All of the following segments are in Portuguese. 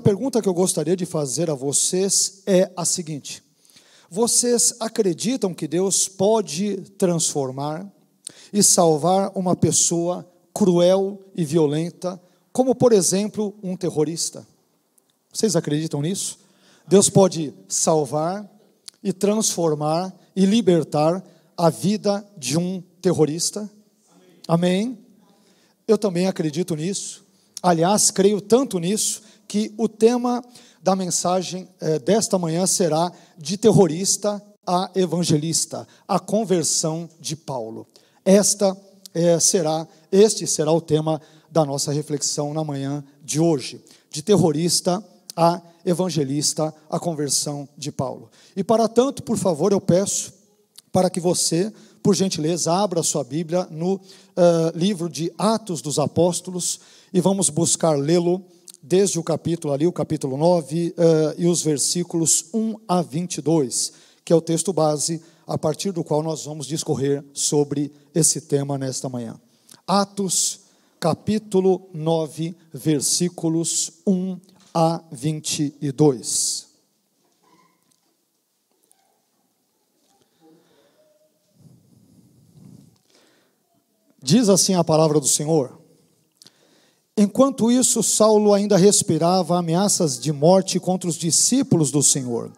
a pergunta que eu gostaria de fazer a vocês é a seguinte: vocês acreditam que Deus pode transformar e salvar uma pessoa cruel e violenta, como por exemplo um terrorista? Vocês acreditam nisso? Deus pode salvar e transformar e libertar a vida de um terrorista? Amém? Eu também acredito nisso. Aliás, creio tanto nisso que o tema da mensagem eh, desta manhã será de terrorista a evangelista, a conversão de Paulo. Esta eh, será, este será o tema da nossa reflexão na manhã de hoje, de terrorista a evangelista, a conversão de Paulo. E para tanto, por favor, eu peço para que você, por gentileza, abra sua Bíblia no uh, livro de Atos dos Apóstolos e vamos buscar lê-lo desde o capítulo ali, o capítulo 9, uh, eh, e os versículos 1 a 22, que é o texto base a partir do qual nós vamos discorrer sobre esse tema nesta manhã. Atos, capítulo 9, versículos 1 a 22. Diz assim a palavra do Senhor. Enquanto isso, Saulo ainda respirava ameaças de morte contra os discípulos do Senhor.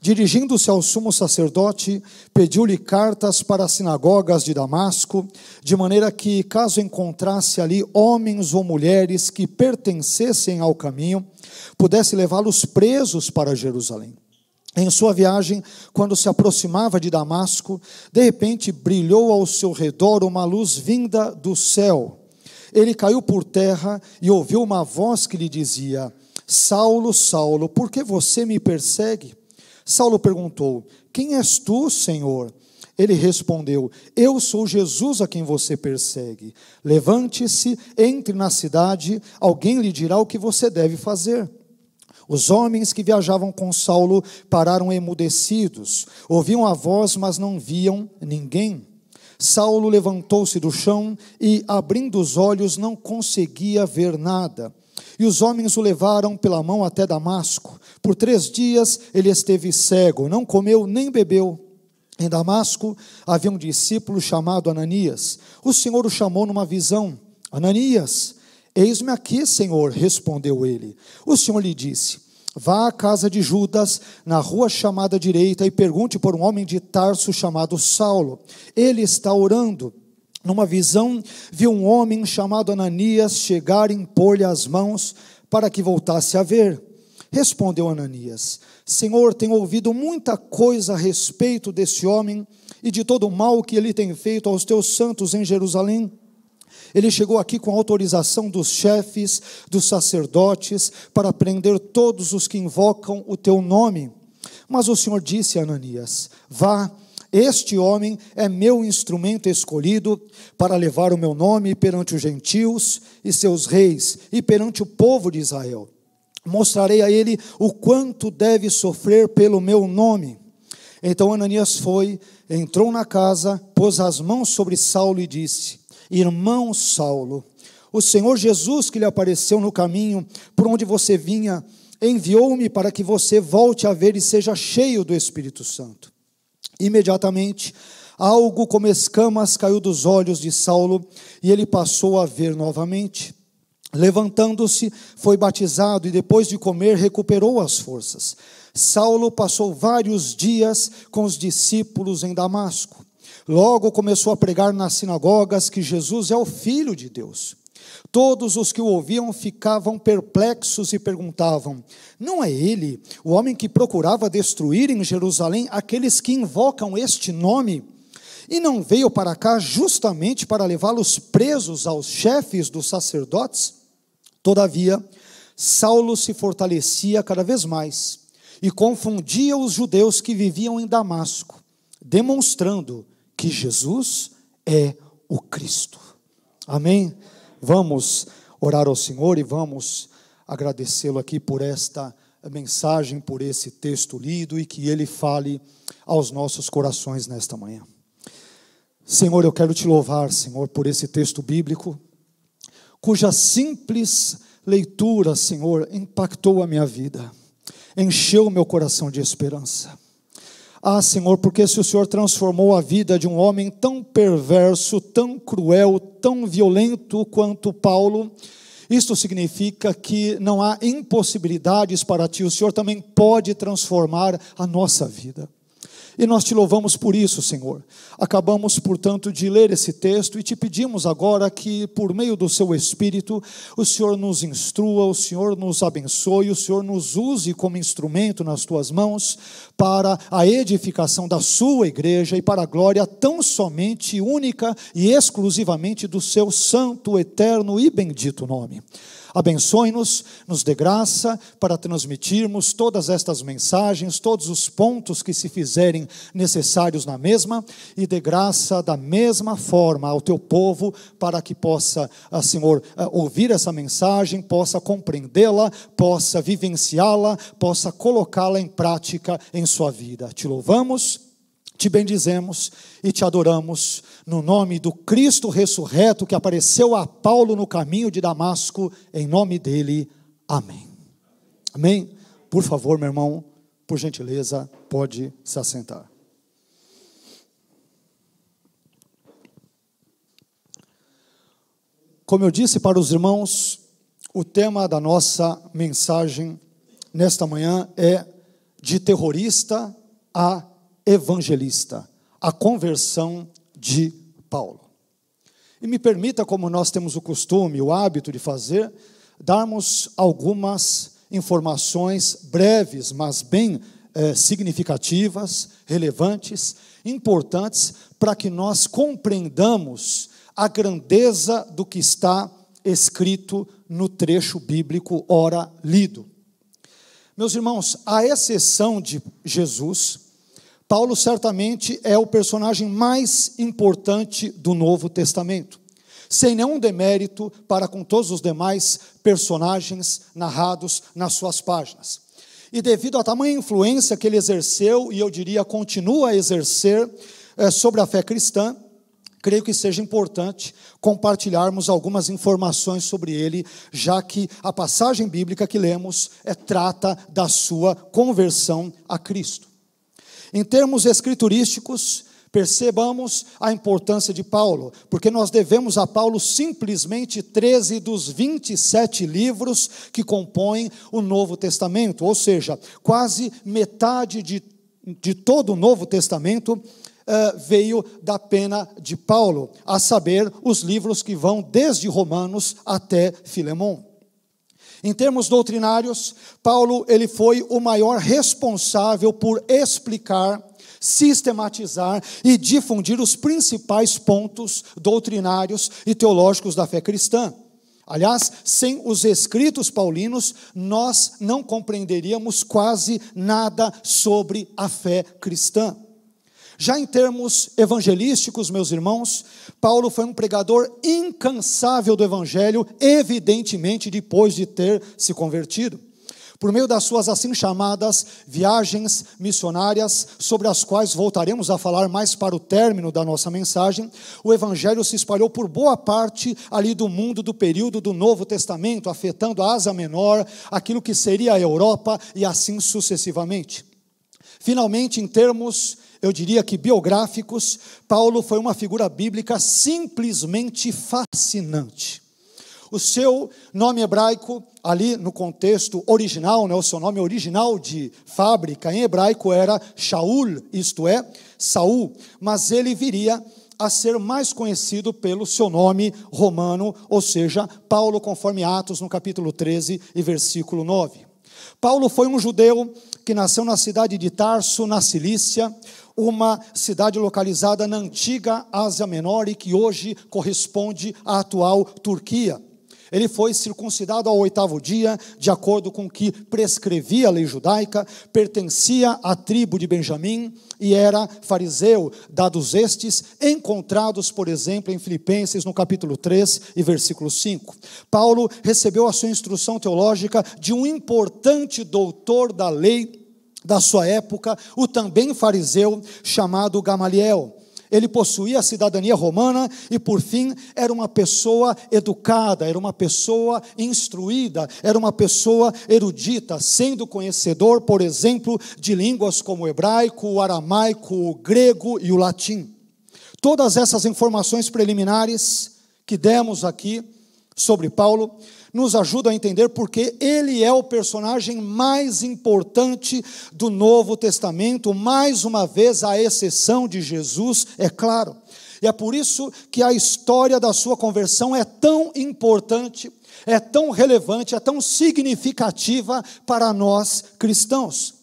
Dirigindo-se ao sumo sacerdote, pediu-lhe cartas para as sinagogas de Damasco, de maneira que, caso encontrasse ali homens ou mulheres que pertencessem ao caminho, pudesse levá-los presos para Jerusalém. Em sua viagem, quando se aproximava de Damasco, de repente brilhou ao seu redor uma luz vinda do céu ele caiu por terra e ouviu uma voz que lhe dizia: Saulo, Saulo, por que você me persegue? Saulo perguntou: Quem és tu, Senhor? Ele respondeu: Eu sou Jesus a quem você persegue. Levante-se, entre na cidade, alguém lhe dirá o que você deve fazer. Os homens que viajavam com Saulo pararam emudecidos, ouviam a voz, mas não viam ninguém. Saulo levantou-se do chão e, abrindo os olhos, não conseguia ver nada. E os homens o levaram pela mão até Damasco. Por três dias ele esteve cego, não comeu nem bebeu. Em Damasco havia um discípulo chamado Ananias. O Senhor o chamou numa visão: Ananias, eis-me aqui, Senhor, respondeu ele. O Senhor lhe disse Vá à casa de Judas, na rua chamada direita, e pergunte por um homem de Tarso chamado Saulo. Ele está orando. Numa visão, viu um homem chamado Ananias chegar e impor-lhe as mãos para que voltasse a ver. Respondeu Ananias: Senhor, tenho ouvido muita coisa a respeito desse homem e de todo o mal que ele tem feito aos teus santos em Jerusalém. Ele chegou aqui com autorização dos chefes, dos sacerdotes, para prender todos os que invocam o teu nome. Mas o Senhor disse a Ananias: Vá, este homem é meu instrumento escolhido para levar o meu nome perante os gentios e seus reis e perante o povo de Israel. Mostrarei a ele o quanto deve sofrer pelo meu nome. Então Ananias foi, entrou na casa, pôs as mãos sobre Saulo e disse: Irmão Saulo, o Senhor Jesus que lhe apareceu no caminho por onde você vinha, enviou-me para que você volte a ver e seja cheio do Espírito Santo. Imediatamente, algo como escamas caiu dos olhos de Saulo e ele passou a ver novamente. Levantando-se, foi batizado e depois de comer recuperou as forças. Saulo passou vários dias com os discípulos em Damasco. Logo começou a pregar nas sinagogas que Jesus é o Filho de Deus. Todos os que o ouviam ficavam perplexos e perguntavam: Não é ele o homem que procurava destruir em Jerusalém aqueles que invocam este nome? E não veio para cá justamente para levá-los presos aos chefes dos sacerdotes? Todavia, Saulo se fortalecia cada vez mais e confundia os judeus que viviam em Damasco, demonstrando que Jesus é o Cristo. Amém? Vamos orar ao Senhor e vamos agradecê-lo aqui por esta mensagem, por esse texto lido e que ele fale aos nossos corações nesta manhã. Senhor, eu quero te louvar, Senhor, por esse texto bíblico, cuja simples leitura, Senhor, impactou a minha vida, encheu o meu coração de esperança. Ah, Senhor, porque se o Senhor transformou a vida de um homem tão perverso, tão cruel, tão violento quanto Paulo, isto significa que não há impossibilidades para ti. O Senhor também pode transformar a nossa vida. E nós te louvamos por isso, Senhor. Acabamos, portanto, de ler esse texto e te pedimos agora que, por meio do seu Espírito, o Senhor nos instrua, o Senhor nos abençoe, o Senhor nos use como instrumento nas tuas mãos para a edificação da sua igreja e para a glória tão somente única e exclusivamente do seu santo, eterno e bendito nome. Abençoe-nos, nos dê graça para transmitirmos todas estas mensagens, todos os pontos que se fizerem necessários na mesma, e dê graça da mesma forma ao teu povo, para que possa, ah, Senhor, ah, ouvir essa mensagem, possa compreendê-la, possa vivenciá-la, possa colocá-la em prática em sua vida. Te louvamos te bendizemos e te adoramos, no nome do Cristo ressurreto que apareceu a Paulo no caminho de Damasco, em nome dele. Amém. Amém? Por favor, meu irmão, por gentileza, pode se assentar. Como eu disse para os irmãos, o tema da nossa mensagem nesta manhã é de terrorista a evangelista, a conversão de Paulo. E me permita, como nós temos o costume, o hábito de fazer, darmos algumas informações breves, mas bem eh, significativas, relevantes, importantes, para que nós compreendamos a grandeza do que está escrito no trecho bíblico ora lido. Meus irmãos, a exceção de Jesus, Paulo certamente é o personagem mais importante do Novo Testamento, sem nenhum demérito para com todos os demais personagens narrados nas suas páginas. E devido à tamanha influência que ele exerceu, e eu diria continua a exercer, é, sobre a fé cristã, creio que seja importante compartilharmos algumas informações sobre ele, já que a passagem bíblica que lemos é, trata da sua conversão a Cristo. Em termos escriturísticos, percebamos a importância de Paulo, porque nós devemos a Paulo simplesmente 13 dos 27 livros que compõem o Novo Testamento, ou seja, quase metade de, de todo o Novo Testamento Uh, veio da pena de Paulo, a saber, os livros que vão desde Romanos até Filemão. Em termos doutrinários, Paulo ele foi o maior responsável por explicar, sistematizar e difundir os principais pontos doutrinários e teológicos da fé cristã. Aliás, sem os escritos paulinos, nós não compreenderíamos quase nada sobre a fé cristã. Já em termos evangelísticos, meus irmãos, Paulo foi um pregador incansável do evangelho, evidentemente depois de ter se convertido por meio das suas assim chamadas viagens missionárias, sobre as quais voltaremos a falar mais para o término da nossa mensagem, o Evangelho se espalhou por boa parte ali do mundo do período do Novo Testamento, afetando a Ásia Menor, aquilo que seria a Europa e assim sucessivamente. Finalmente, em termos eu diria que biográficos, Paulo foi uma figura bíblica simplesmente fascinante. O seu nome hebraico, ali no contexto original, né, o seu nome original de fábrica em hebraico era Shaul, isto é, Saul, mas ele viria a ser mais conhecido pelo seu nome romano, ou seja, Paulo, conforme Atos, no capítulo 13 e versículo 9. Paulo foi um judeu que nasceu na cidade de Tarso, na Cilícia, uma cidade localizada na antiga Ásia Menor e que hoje corresponde à atual Turquia. Ele foi circuncidado ao oitavo dia, de acordo com o que prescrevia a lei judaica, pertencia à tribo de Benjamim e era fariseu, dados estes, encontrados, por exemplo, em Filipenses, no capítulo 3 e versículo 5. Paulo recebeu a sua instrução teológica de um importante doutor da lei, da sua época, o também fariseu chamado Gamaliel. Ele possuía a cidadania romana e, por fim, era uma pessoa educada, era uma pessoa instruída, era uma pessoa erudita, sendo conhecedor, por exemplo, de línguas como o hebraico, o aramaico, o grego e o latim. Todas essas informações preliminares que demos aqui sobre Paulo, nos ajuda a entender porque ele é o personagem mais importante do Novo Testamento, mais uma vez a exceção de Jesus, é claro. E é por isso que a história da sua conversão é tão importante, é tão relevante, é tão significativa para nós cristãos.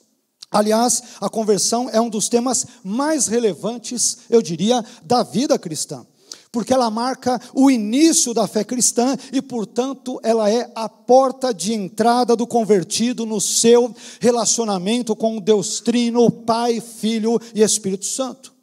Aliás, a conversão é um dos temas mais relevantes, eu diria, da vida cristã porque ela marca o início da fé cristã e, portanto, ela é a porta de entrada do convertido no seu relacionamento com o Deus Trino, Pai, Filho e Espírito Santo.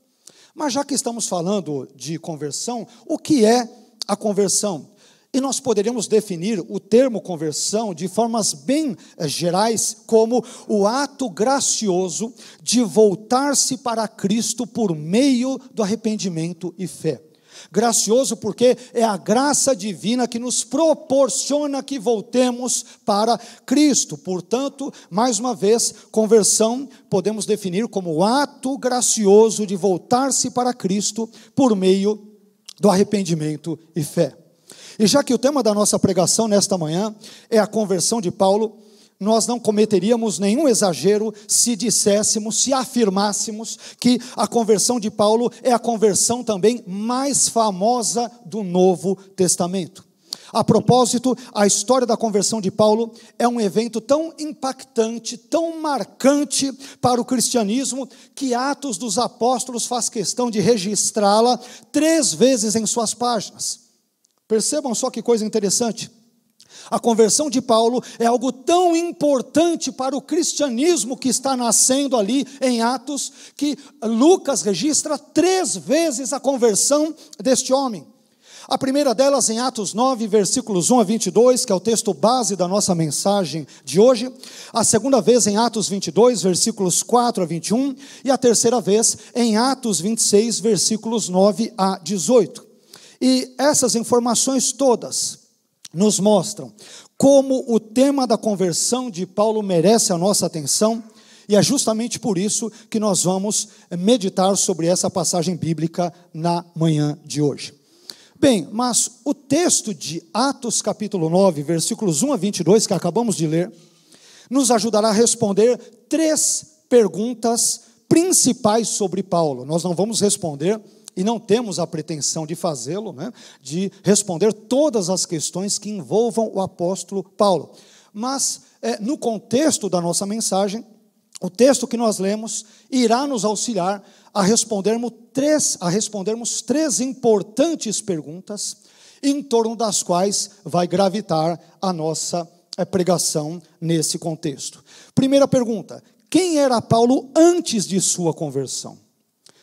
Mas já que estamos falando de conversão, o que é a conversão? E nós poderíamos definir o termo conversão de formas bem eh, gerais, como o ato gracioso de voltar-se para Cristo por meio do arrependimento e fé. Gracioso porque é a graça divina que nos proporciona que voltemos para Cristo. Portanto, mais uma vez, conversão podemos definir como o ato gracioso de voltar-se para Cristo por meio do arrependimento e fé. E já que o tema da nossa pregação nesta manhã é a conversão de Paulo, nós não cometeríamos nenhum exagero se disséssemos, se afirmássemos que a conversão de Paulo é a conversão também mais famosa do Novo Testamento. A propósito, a história da conversão de Paulo é um evento tão impactante, tão marcante para o cristianismo, que Atos dos Apóstolos faz questão de registrá-la três vezes em suas páginas. Percebam só que coisa interessante. A conversão de Paulo é algo tão importante para o cristianismo que está nascendo ali em Atos, que Lucas registra três vezes a conversão deste homem. A primeira delas em Atos 9, versículos 1 a 22, que é o texto base da nossa mensagem de hoje. A segunda vez em Atos 22, versículos 4 a 21. E a terceira vez em Atos 26, versículos 9 a 18. E essas informações todas nos mostram como o tema da conversão de Paulo merece a nossa atenção, e é justamente por isso que nós vamos eh, meditar sobre essa passagem bíblica na manhã de hoje. Bem, mas o texto de Atos capítulo 9, versículos 1 a 22 que acabamos de ler, nos ajudará a responder três perguntas principais sobre Paulo. Nós não vamos responder e não temos a pretensão de fazê-lo, né, de responder todas as questões que envolvam o apóstolo Paulo. Mas, é, no contexto da nossa mensagem, o texto que nós lemos irá nos auxiliar a respondermos três, a respondermos três importantes perguntas, em torno das quais vai gravitar a nossa é, pregação nesse contexto. Primeira pergunta: quem era Paulo antes de sua conversão?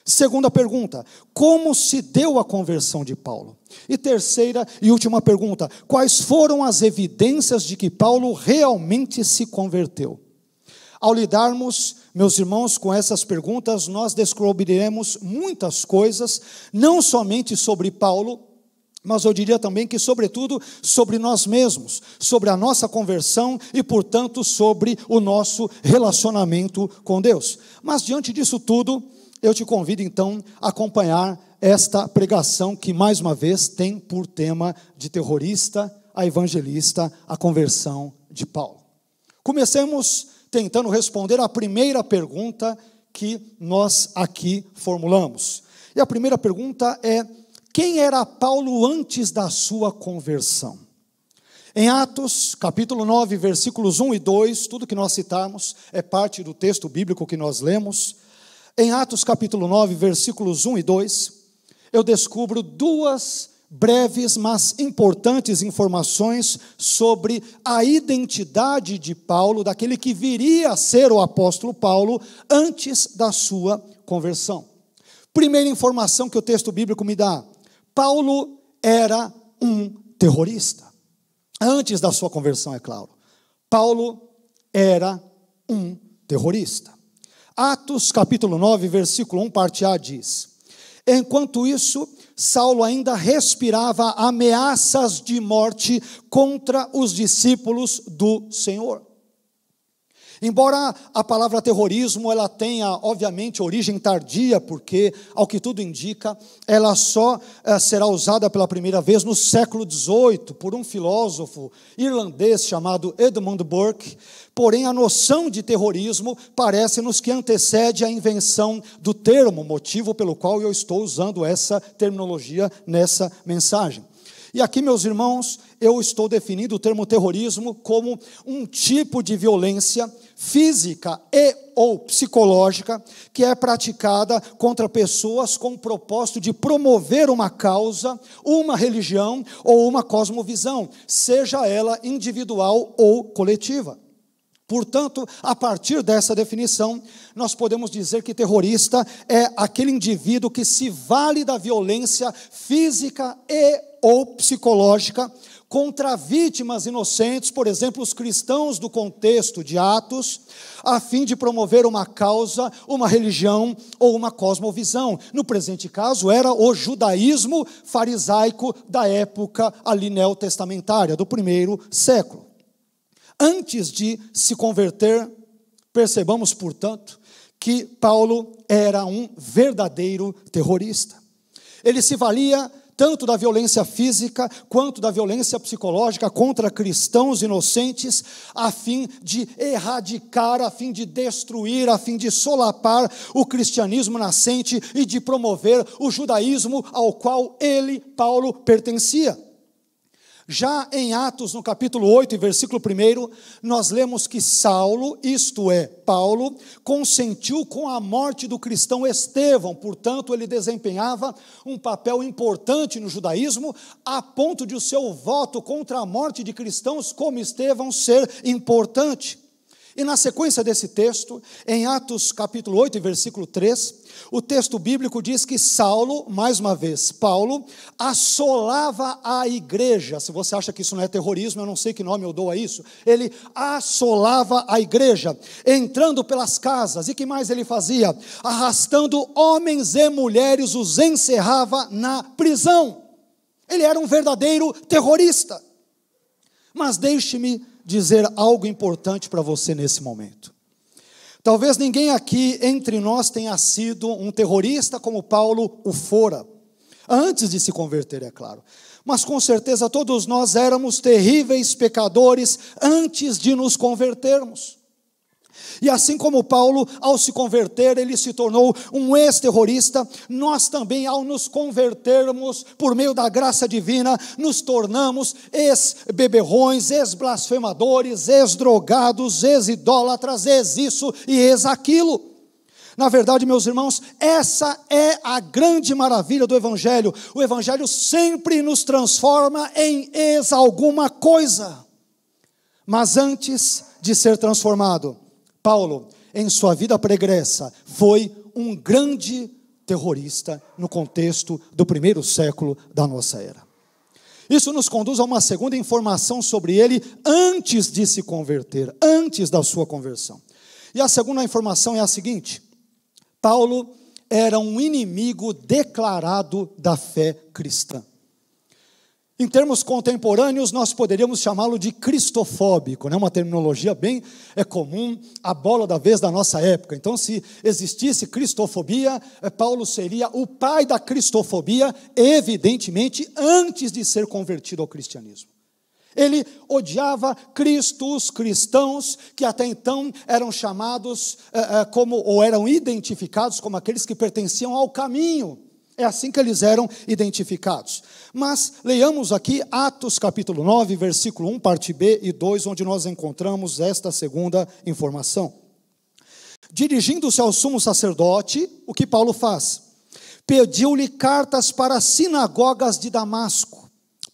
Segunda pergunta: como se deu a conversão de Paulo? E terceira e última pergunta: quais foram as evidências de que Paulo realmente se converteu? Ao lidarmos, meus irmãos, com essas perguntas, nós descobriremos muitas coisas, não somente sobre Paulo, mas eu diria também que, sobretudo, sobre nós mesmos, sobre a nossa conversão e, portanto, sobre o nosso relacionamento com Deus. Mas, diante disso tudo, eu te convido então a acompanhar esta pregação que, mais uma vez, tem por tema de terrorista a evangelista, a conversão de Paulo. Comecemos tentando responder a primeira pergunta que nós aqui formulamos. E a primeira pergunta é: quem era Paulo antes da sua conversão? Em Atos, capítulo 9, versículos 1 e 2, tudo que nós citamos é parte do texto bíblico que nós lemos. Em Atos capítulo 9, versículos 1 e 2, eu descubro duas breves, mas importantes informações sobre a identidade de Paulo, daquele que viria a ser o apóstolo Paulo antes da sua conversão. Primeira informação que o texto bíblico me dá: Paulo era um terrorista. Antes da sua conversão, é claro. Paulo era um terrorista. Atos capítulo 9, versículo 1, parte A diz: Enquanto isso, Saulo ainda respirava ameaças de morte contra os discípulos do Senhor. Embora a palavra terrorismo ela tenha, obviamente, origem tardia, porque, ao que tudo indica, ela só eh, será usada pela primeira vez no século XVIII por um filósofo irlandês chamado Edmund Burke. Porém, a noção de terrorismo parece-nos que antecede a invenção do termo, motivo pelo qual eu estou usando essa terminologia nessa mensagem. E aqui, meus irmãos, eu estou definindo o termo terrorismo como um tipo de violência física e ou psicológica que é praticada contra pessoas com o propósito de promover uma causa, uma religião ou uma cosmovisão, seja ela individual ou coletiva. Portanto, a partir dessa definição, nós podemos dizer que terrorista é aquele indivíduo que se vale da violência física e ou psicológica contra vítimas inocentes, por exemplo, os cristãos do contexto de Atos, a fim de promover uma causa, uma religião ou uma cosmovisão. No presente caso, era o judaísmo farisaico da época ali neotestamentária, do primeiro século. Antes de se converter, percebamos, portanto, que Paulo era um verdadeiro terrorista. Ele se valia tanto da violência física quanto da violência psicológica contra cristãos inocentes, a fim de erradicar, a fim de destruir, a fim de solapar o cristianismo nascente e de promover o judaísmo ao qual ele, Paulo, pertencia. Já em Atos, no capítulo 8, versículo 1, nós lemos que Saulo, isto é, Paulo, consentiu com a morte do cristão Estevão, portanto, ele desempenhava um papel importante no judaísmo, a ponto de o seu voto contra a morte de cristãos como Estevão ser importante. E na sequência desse texto, em Atos capítulo 8, versículo 3, o texto bíblico diz que Saulo, mais uma vez, Paulo, assolava a igreja. Se você acha que isso não é terrorismo, eu não sei que nome eu dou a isso. Ele assolava a igreja, entrando pelas casas. E que mais ele fazia? Arrastando homens e mulheres, os encerrava na prisão. Ele era um verdadeiro terrorista. Mas deixe-me dizer algo importante para você nesse momento. Talvez ninguém aqui entre nós tenha sido um terrorista como Paulo o fora, antes de se converter, é claro. Mas com certeza todos nós éramos terríveis pecadores antes de nos convertermos. E assim como Paulo, ao se converter, ele se tornou um ex-terrorista, nós também, ao nos convertermos por meio da graça divina, nos tornamos ex-beberrões, ex-blasfemadores, ex-drogados, ex-idólatras, ex-isso e ex-aquilo. Na verdade, meus irmãos, essa é a grande maravilha do Evangelho. O Evangelho sempre nos transforma em ex alguma coisa, mas antes de ser transformado, Paulo, em sua vida pregressa, foi um grande terrorista no contexto do primeiro século da nossa era. Isso nos conduz a uma segunda informação sobre ele antes de se converter, antes da sua conversão. E a segunda informação é a seguinte: Paulo era um inimigo declarado da fé cristã. Em termos contemporâneos, nós poderíamos chamá-lo de cristofóbico, né? uma terminologia bem é comum, a bola da vez da nossa época. Então, se existisse cristofobia, é, Paulo seria o pai da cristofobia, evidentemente, antes de ser convertido ao cristianismo. Ele odiava cristos, cristãos, que até então eram chamados é, é, como, ou eram identificados como aqueles que pertenciam ao caminho é assim que eles eram identificados. Mas leiamos aqui Atos capítulo 9, versículo 1, parte B e 2, onde nós encontramos esta segunda informação. Dirigindo-se ao sumo sacerdote, o que Paulo faz? Pediu-lhe cartas para as sinagogas de Damasco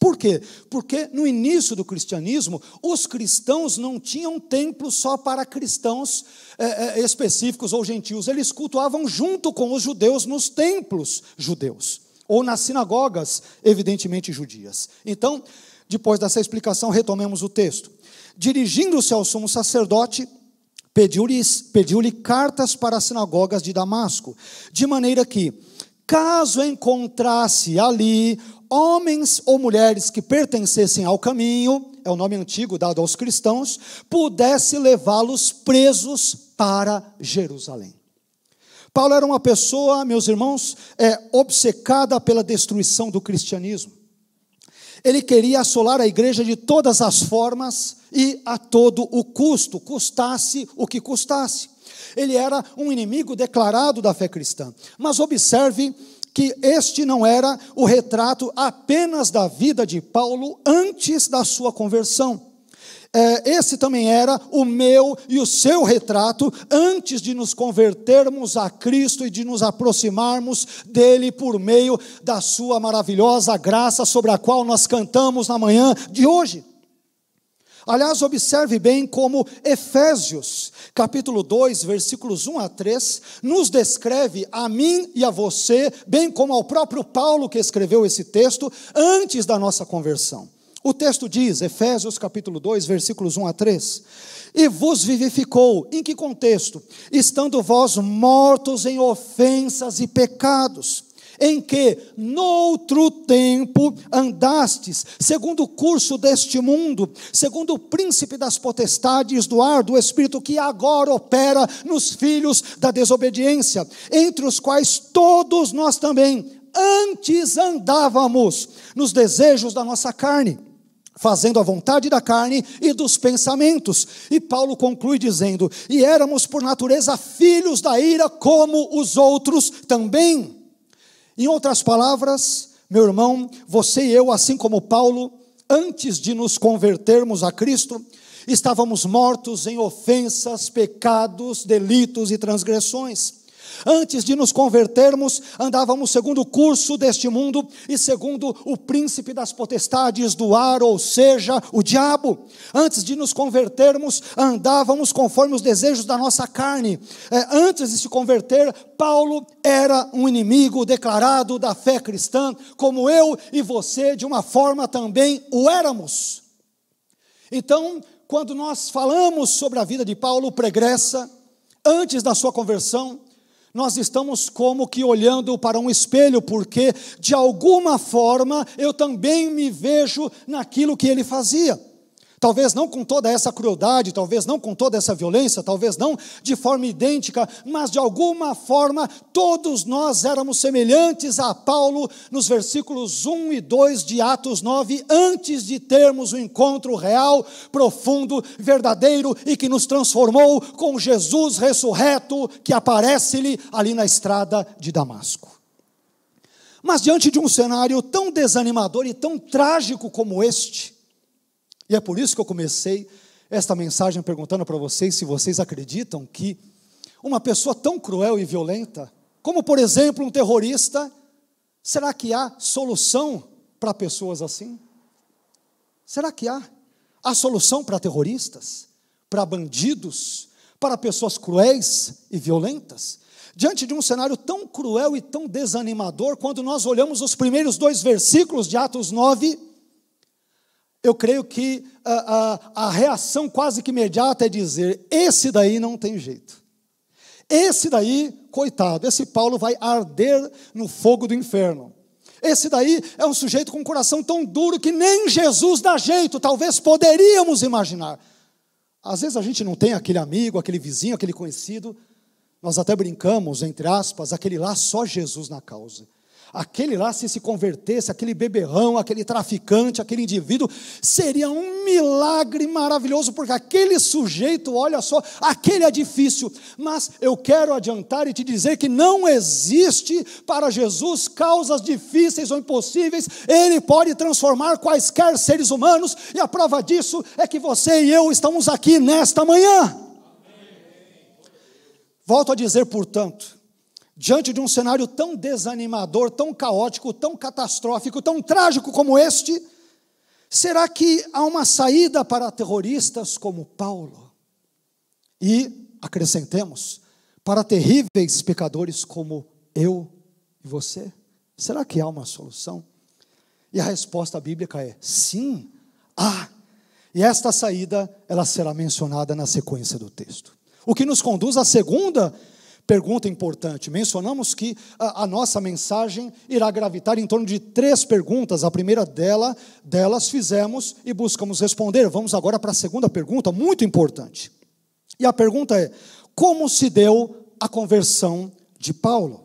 por quê? Porque no início do cristianismo, os cristãos não tinham templo só para cristãos é, é, específicos ou gentios, eles cultuavam junto com os judeus nos templos judeus, ou nas sinagogas, evidentemente judias. Então, depois dessa explicação, retomemos o texto. Dirigindo-se ao sumo sacerdote, pediu-lhe pediu cartas para as sinagogas de Damasco, de maneira que, caso encontrasse ali homens ou mulheres que pertencessem ao caminho, é o nome antigo dado aos cristãos, pudesse levá-los presos para Jerusalém. Paulo era uma pessoa, meus irmãos, é, obcecada pela destruição do cristianismo. Ele queria assolar a igreja de todas as formas e a todo o custo, custasse o que custasse. Ele era um inimigo declarado da fé cristã. Mas observe que este não era o retrato apenas da vida de Paulo antes da sua conversão. É, esse também era o meu e o seu retrato antes de nos convertermos a Cristo e de nos aproximarmos dele por meio da sua maravilhosa graça sobre a qual nós cantamos na manhã de hoje. Aliás, observe bem como Efésios, capítulo 2, versículos 1 a 3, nos descreve a mim e a você, bem como ao próprio Paulo que escreveu esse texto antes da nossa conversão. O texto diz, Efésios capítulo 2, versículos 1 a 3: E vos vivificou, em que contexto? Estando vós mortos em ofensas e pecados em que noutro tempo andastes, segundo o curso deste mundo, segundo o príncipe das potestades do ar, do espírito que agora opera nos filhos da desobediência, entre os quais todos nós também antes andávamos nos desejos da nossa carne, fazendo a vontade da carne e dos pensamentos. E Paulo conclui dizendo: "E éramos por natureza filhos da ira como os outros também". Em outras palavras, meu irmão, você e eu, assim como Paulo, antes de nos convertermos a Cristo, estávamos mortos em ofensas, pecados, delitos e transgressões. Antes de nos convertermos, andávamos segundo o curso deste mundo e segundo o príncipe das potestades do ar, ou seja, o diabo. Antes de nos convertermos, andávamos conforme os desejos da nossa carne. É, antes de se converter, Paulo era um inimigo declarado da fé cristã, como eu e você, de uma forma também o éramos. Então, quando nós falamos sobre a vida de Paulo pregressa, antes da sua conversão, nós estamos como que olhando para um espelho, porque de alguma forma eu também me vejo naquilo que ele fazia talvez não com toda essa crueldade, talvez não com toda essa violência, talvez não de forma idêntica, mas de alguma forma todos nós éramos semelhantes a Paulo nos versículos 1 e 2 de Atos 9, antes de termos o um encontro real, profundo, verdadeiro e que nos transformou com Jesus ressurreto que aparece-lhe ali na estrada de Damasco. Mas diante de um cenário tão desanimador e tão trágico como este, e é por isso que eu comecei esta mensagem perguntando para vocês se vocês acreditam que uma pessoa tão cruel e violenta, como por exemplo um terrorista, será que há solução para pessoas assim? Será que há? Há solução para terroristas, para bandidos, para pessoas cruéis e violentas? Diante de um cenário tão cruel e tão desanimador, quando nós olhamos os primeiros dois versículos de Atos 9, eu creio que a, a, a reação quase que imediata é dizer: esse daí não tem jeito. Esse daí, coitado, esse Paulo vai arder no fogo do inferno. Esse daí é um sujeito com um coração tão duro que nem Jesus dá jeito, talvez poderíamos imaginar. Às vezes a gente não tem aquele amigo, aquele vizinho, aquele conhecido, nós até brincamos, entre aspas, aquele lá só Jesus na causa aquele lá, se se convertesse, aquele beberrão, aquele traficante, aquele indivíduo, seria um milagre maravilhoso, porque aquele sujeito, olha só, aquele é difícil. Mas eu quero adiantar e te dizer que não existe para Jesus causas difíceis ou impossíveis, ele pode transformar quaisquer seres humanos, e a prova disso é que você e eu estamos aqui nesta manhã. Volto a dizer, portanto, diante de um cenário tão desanimador, tão caótico, tão catastrófico, tão trágico como este, será que há uma saída para terroristas como Paulo? E, acrescentemos, para terríveis pecadores como eu e você? Será que há uma solução? E a resposta bíblica é sim, há. E esta saída, ela será mencionada na sequência do texto. O que nos conduz à segunda Pergunta importante: mencionamos que a, a, nossa mensagem irá gravitar em torno de três perguntas. A primeira dela, delas fizemos e buscamos responder. Vamos agora para a segunda pergunta, muito importante. E a pergunta é: como se deu a conversão de Paulo?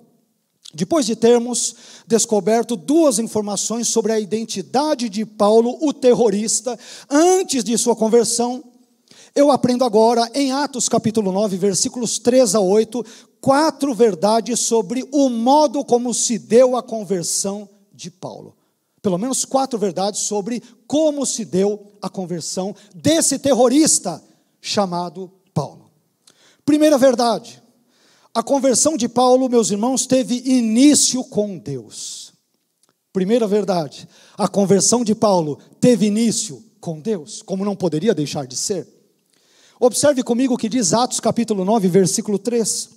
Depois de termos descoberto duas informações sobre a identidade de Paulo, o terrorista, antes de sua conversão, eu aprendo agora em Atos capítulo 9, versículos 3 a 8, quatro verdades sobre o modo como se deu a conversão de Paulo. Pelo menos quatro verdades sobre como se deu a conversão desse terrorista chamado Paulo. Primeira verdade: a conversão de Paulo, meus irmãos, teve início com Deus. Primeira verdade: a conversão de Paulo teve início com Deus, como não poderia deixar de ser. Observe comigo o que diz Atos capítulo 9, versículo 3.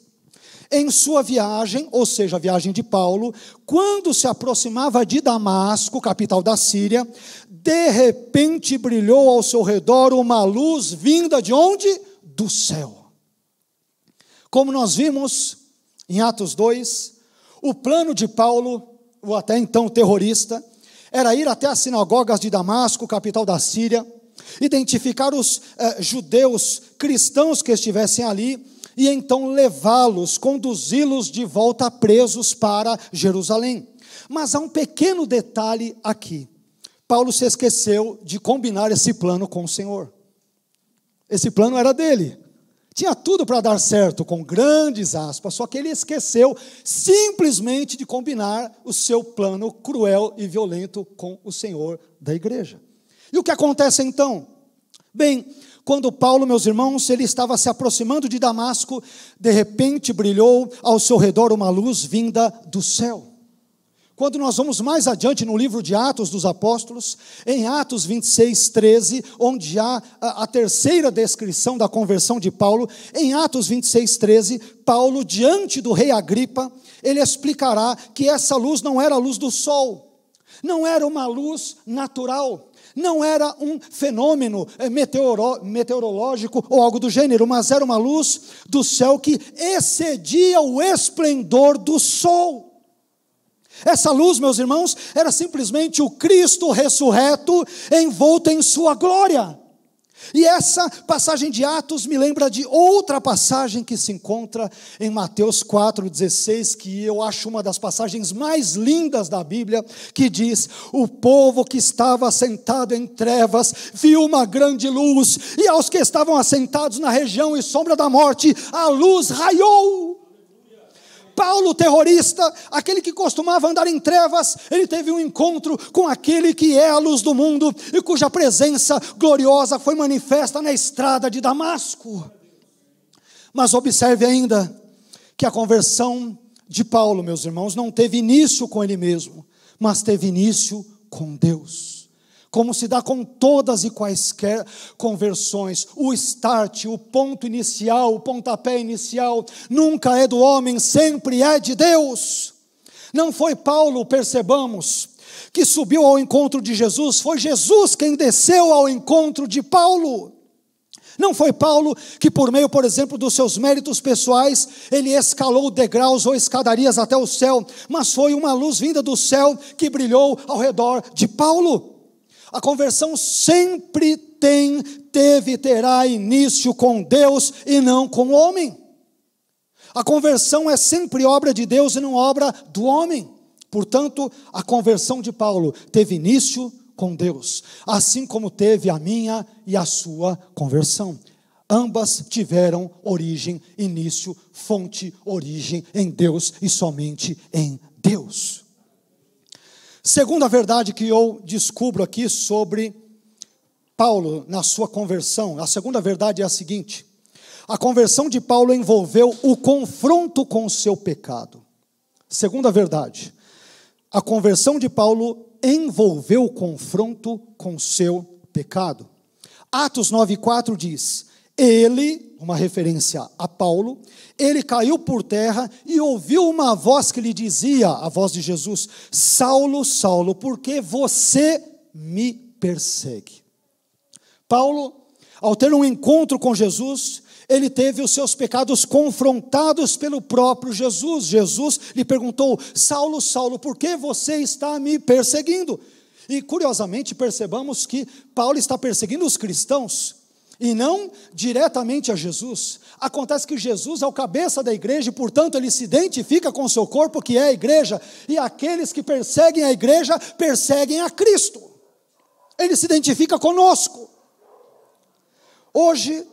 Em sua viagem, ou seja, a viagem de Paulo, quando se aproximava de Damasco, capital da Síria, de repente brilhou ao seu redor uma luz vinda de onde? Do céu. Como nós vimos em Atos 2, o plano de Paulo, o até então terrorista, era ir até as sinagogas de Damasco, capital da Síria, identificar os eh, judeus cristãos que estivessem ali e então levá-los, conduzi-los de volta presos para Jerusalém. Mas há um pequeno detalhe aqui. Paulo se esqueceu de combinar esse plano com o Senhor. Esse plano era dele. Tinha tudo para dar certo, com grandes aspas, só que ele esqueceu simplesmente de combinar o seu plano cruel e violento com o Senhor da igreja. E o que acontece então? Bem, quando Paulo, meus irmãos, ele estava se aproximando de Damasco, de repente brilhou ao seu redor uma luz vinda do céu. Quando nós vamos mais adiante no livro de Atos dos Apóstolos, em Atos 26, 13, onde há a, terceira descrição da conversão de Paulo, em Atos 26, 13, Paulo, diante do rei Agripa, ele explicará que essa luz não era a luz do sol, não era uma luz natural não era um fenômeno eh, meteoro, meteorológico ou algo do gênero, mas era uma luz do céu que excedia o esplendor do sol. Essa luz, meus irmãos, era simplesmente o Cristo ressurreto envolto em sua glória. E essa passagem de Atos me lembra de outra passagem que se encontra em Mateus 4,16, que eu acho uma das passagens mais lindas da Bíblia, que diz: O povo que estava sentado em trevas viu uma grande luz, e aos que estavam assentados na região e sombra da morte, a luz raiou. Paulo, terrorista, aquele que costumava andar em trevas, ele teve um encontro com aquele que é a luz do mundo e cuja presença gloriosa foi manifesta na estrada de Damasco. Mas observe ainda que a conversão de Paulo, meus irmãos, não teve início com ele mesmo, mas teve início com Deus como se dá com todas e quaisquer conversões. O start, o ponto inicial, o pontapé inicial, nunca é do homem, sempre é de Deus. Não foi Paulo, percebamos, que subiu ao encontro de Jesus, foi Jesus quem desceu ao encontro de Paulo. Não foi Paulo que, por meio, por exemplo, dos seus méritos pessoais, ele escalou degraus ou escadarias até o céu, mas foi uma luz vinda do céu que brilhou ao redor de Paulo. A conversão sempre tem, teve e terá início com Deus e não com o homem. A conversão é sempre obra de Deus e não obra do homem. Portanto, a conversão de Paulo teve início com Deus, assim como teve a minha e a sua conversão. Ambas tiveram origem, início, fonte, origem em Deus e somente em Deus. Segunda verdade que eu descubro aqui sobre Paulo na sua conversão, a segunda verdade é a seguinte: a conversão de Paulo envolveu o confronto com o seu pecado. Segunda verdade, a conversão de Paulo envolveu o confronto com o seu pecado. Atos 9,4 diz: ele, uma referência a Paulo, ele caiu por terra e ouviu uma voz que lhe dizia, a voz de Jesus: Saulo, Saulo, por que você me persegue? Paulo, ao ter um encontro com Jesus, ele teve os seus pecados confrontados pelo próprio Jesus. Jesus lhe perguntou: Saulo, Saulo, por que você está me perseguindo? E curiosamente percebamos que Paulo está perseguindo os cristãos e não diretamente a Jesus. Acontece que Jesus é o cabeça da igreja e, portanto, ele se identifica com o seu corpo, que é a igreja, e aqueles que perseguem a igreja perseguem a Cristo. Ele se identifica conosco. Hoje,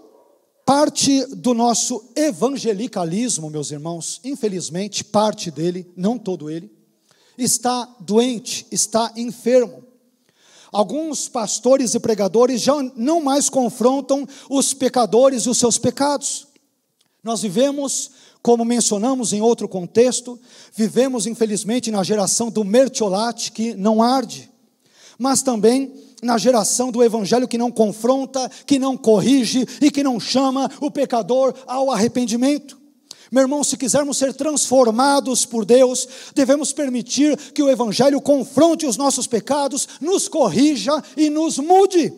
parte do nosso evangelicalismo, meus irmãos, infelizmente, parte dele, não todo ele, está doente, está enfermo. Alguns pastores e pregadores já não mais confrontam os pecadores e os seus pecados. Nós vivemos, como mencionamos em outro contexto, vivemos infelizmente na geração do mertiolate que não arde, mas também na geração do evangelho que não confronta, que não corrige e que não chama o pecador ao arrependimento. Meu irmão, se quisermos ser transformados por Deus, devemos permitir que o Evangelho confronte os nossos pecados, nos corrija e nos mude.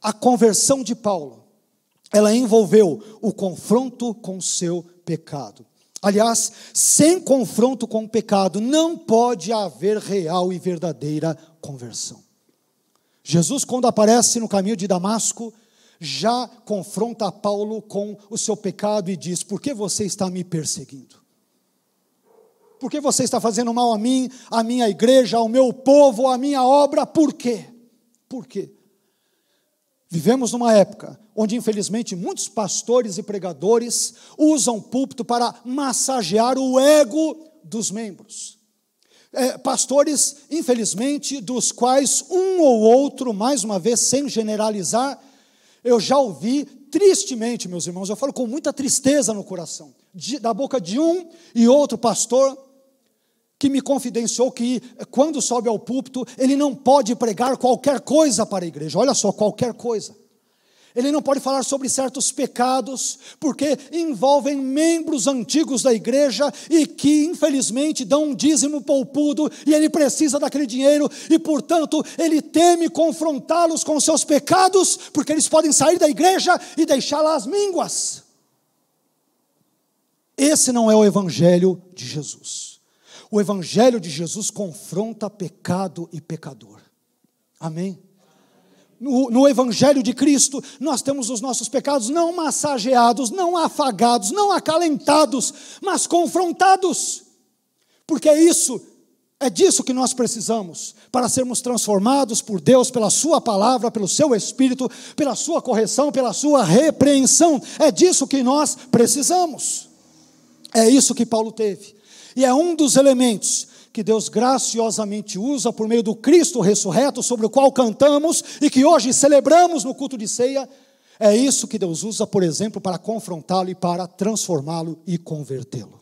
A conversão de Paulo, ela envolveu o confronto com seu pecado. Aliás, sem confronto com o pecado, não pode haver real e verdadeira conversão. Jesus, quando aparece no caminho de Damasco, já confronta Paulo com o seu pecado e diz: Por que você está me perseguindo? Por que você está fazendo mal a mim, à minha igreja, ao meu povo, à minha obra? Por quê? Por quê? Vivemos numa época onde, infelizmente, muitos pastores e pregadores usam o púlpito para massagear o ego dos membros. É, pastores, infelizmente, dos quais um ou outro, mais uma vez, sem generalizar, eu já ouvi tristemente, meus irmãos, eu falo com muita tristeza no coração, de, da boca de um e outro pastor que me confidenciou que eh, quando sobe ao púlpito, ele não pode pregar qualquer coisa para a igreja. Olha só, qualquer coisa. Ele não pode falar sobre certos pecados, porque envolvem membros antigos da igreja e que, infelizmente, dão um dízimo poupudo e ele precisa daquele dinheiro e, portanto, ele teme confrontá-los com seus pecados, porque eles podem sair da igreja e deixar lá as mínguas. Esse não é o Evangelho de Jesus. O Evangelho de Jesus confronta pecado e pecador. Amém? no, no, Evangelho de Cristo, nós temos os nossos pecados não massageados, não afagados, não acalentados, mas confrontados. Porque é isso, é disso que nós precisamos para sermos transformados por Deus, pela Sua palavra, pelo Seu Espírito, pela Sua correção, pela Sua repreensão. É disso que nós precisamos. É isso que Paulo teve. E é um dos elementos que Deus graciosamente usa por meio do Cristo ressurreto, sobre o qual cantamos e que hoje celebramos no culto de ceia, é isso que Deus usa, por exemplo, para confrontá-lo e para transformá-lo e convertê-lo.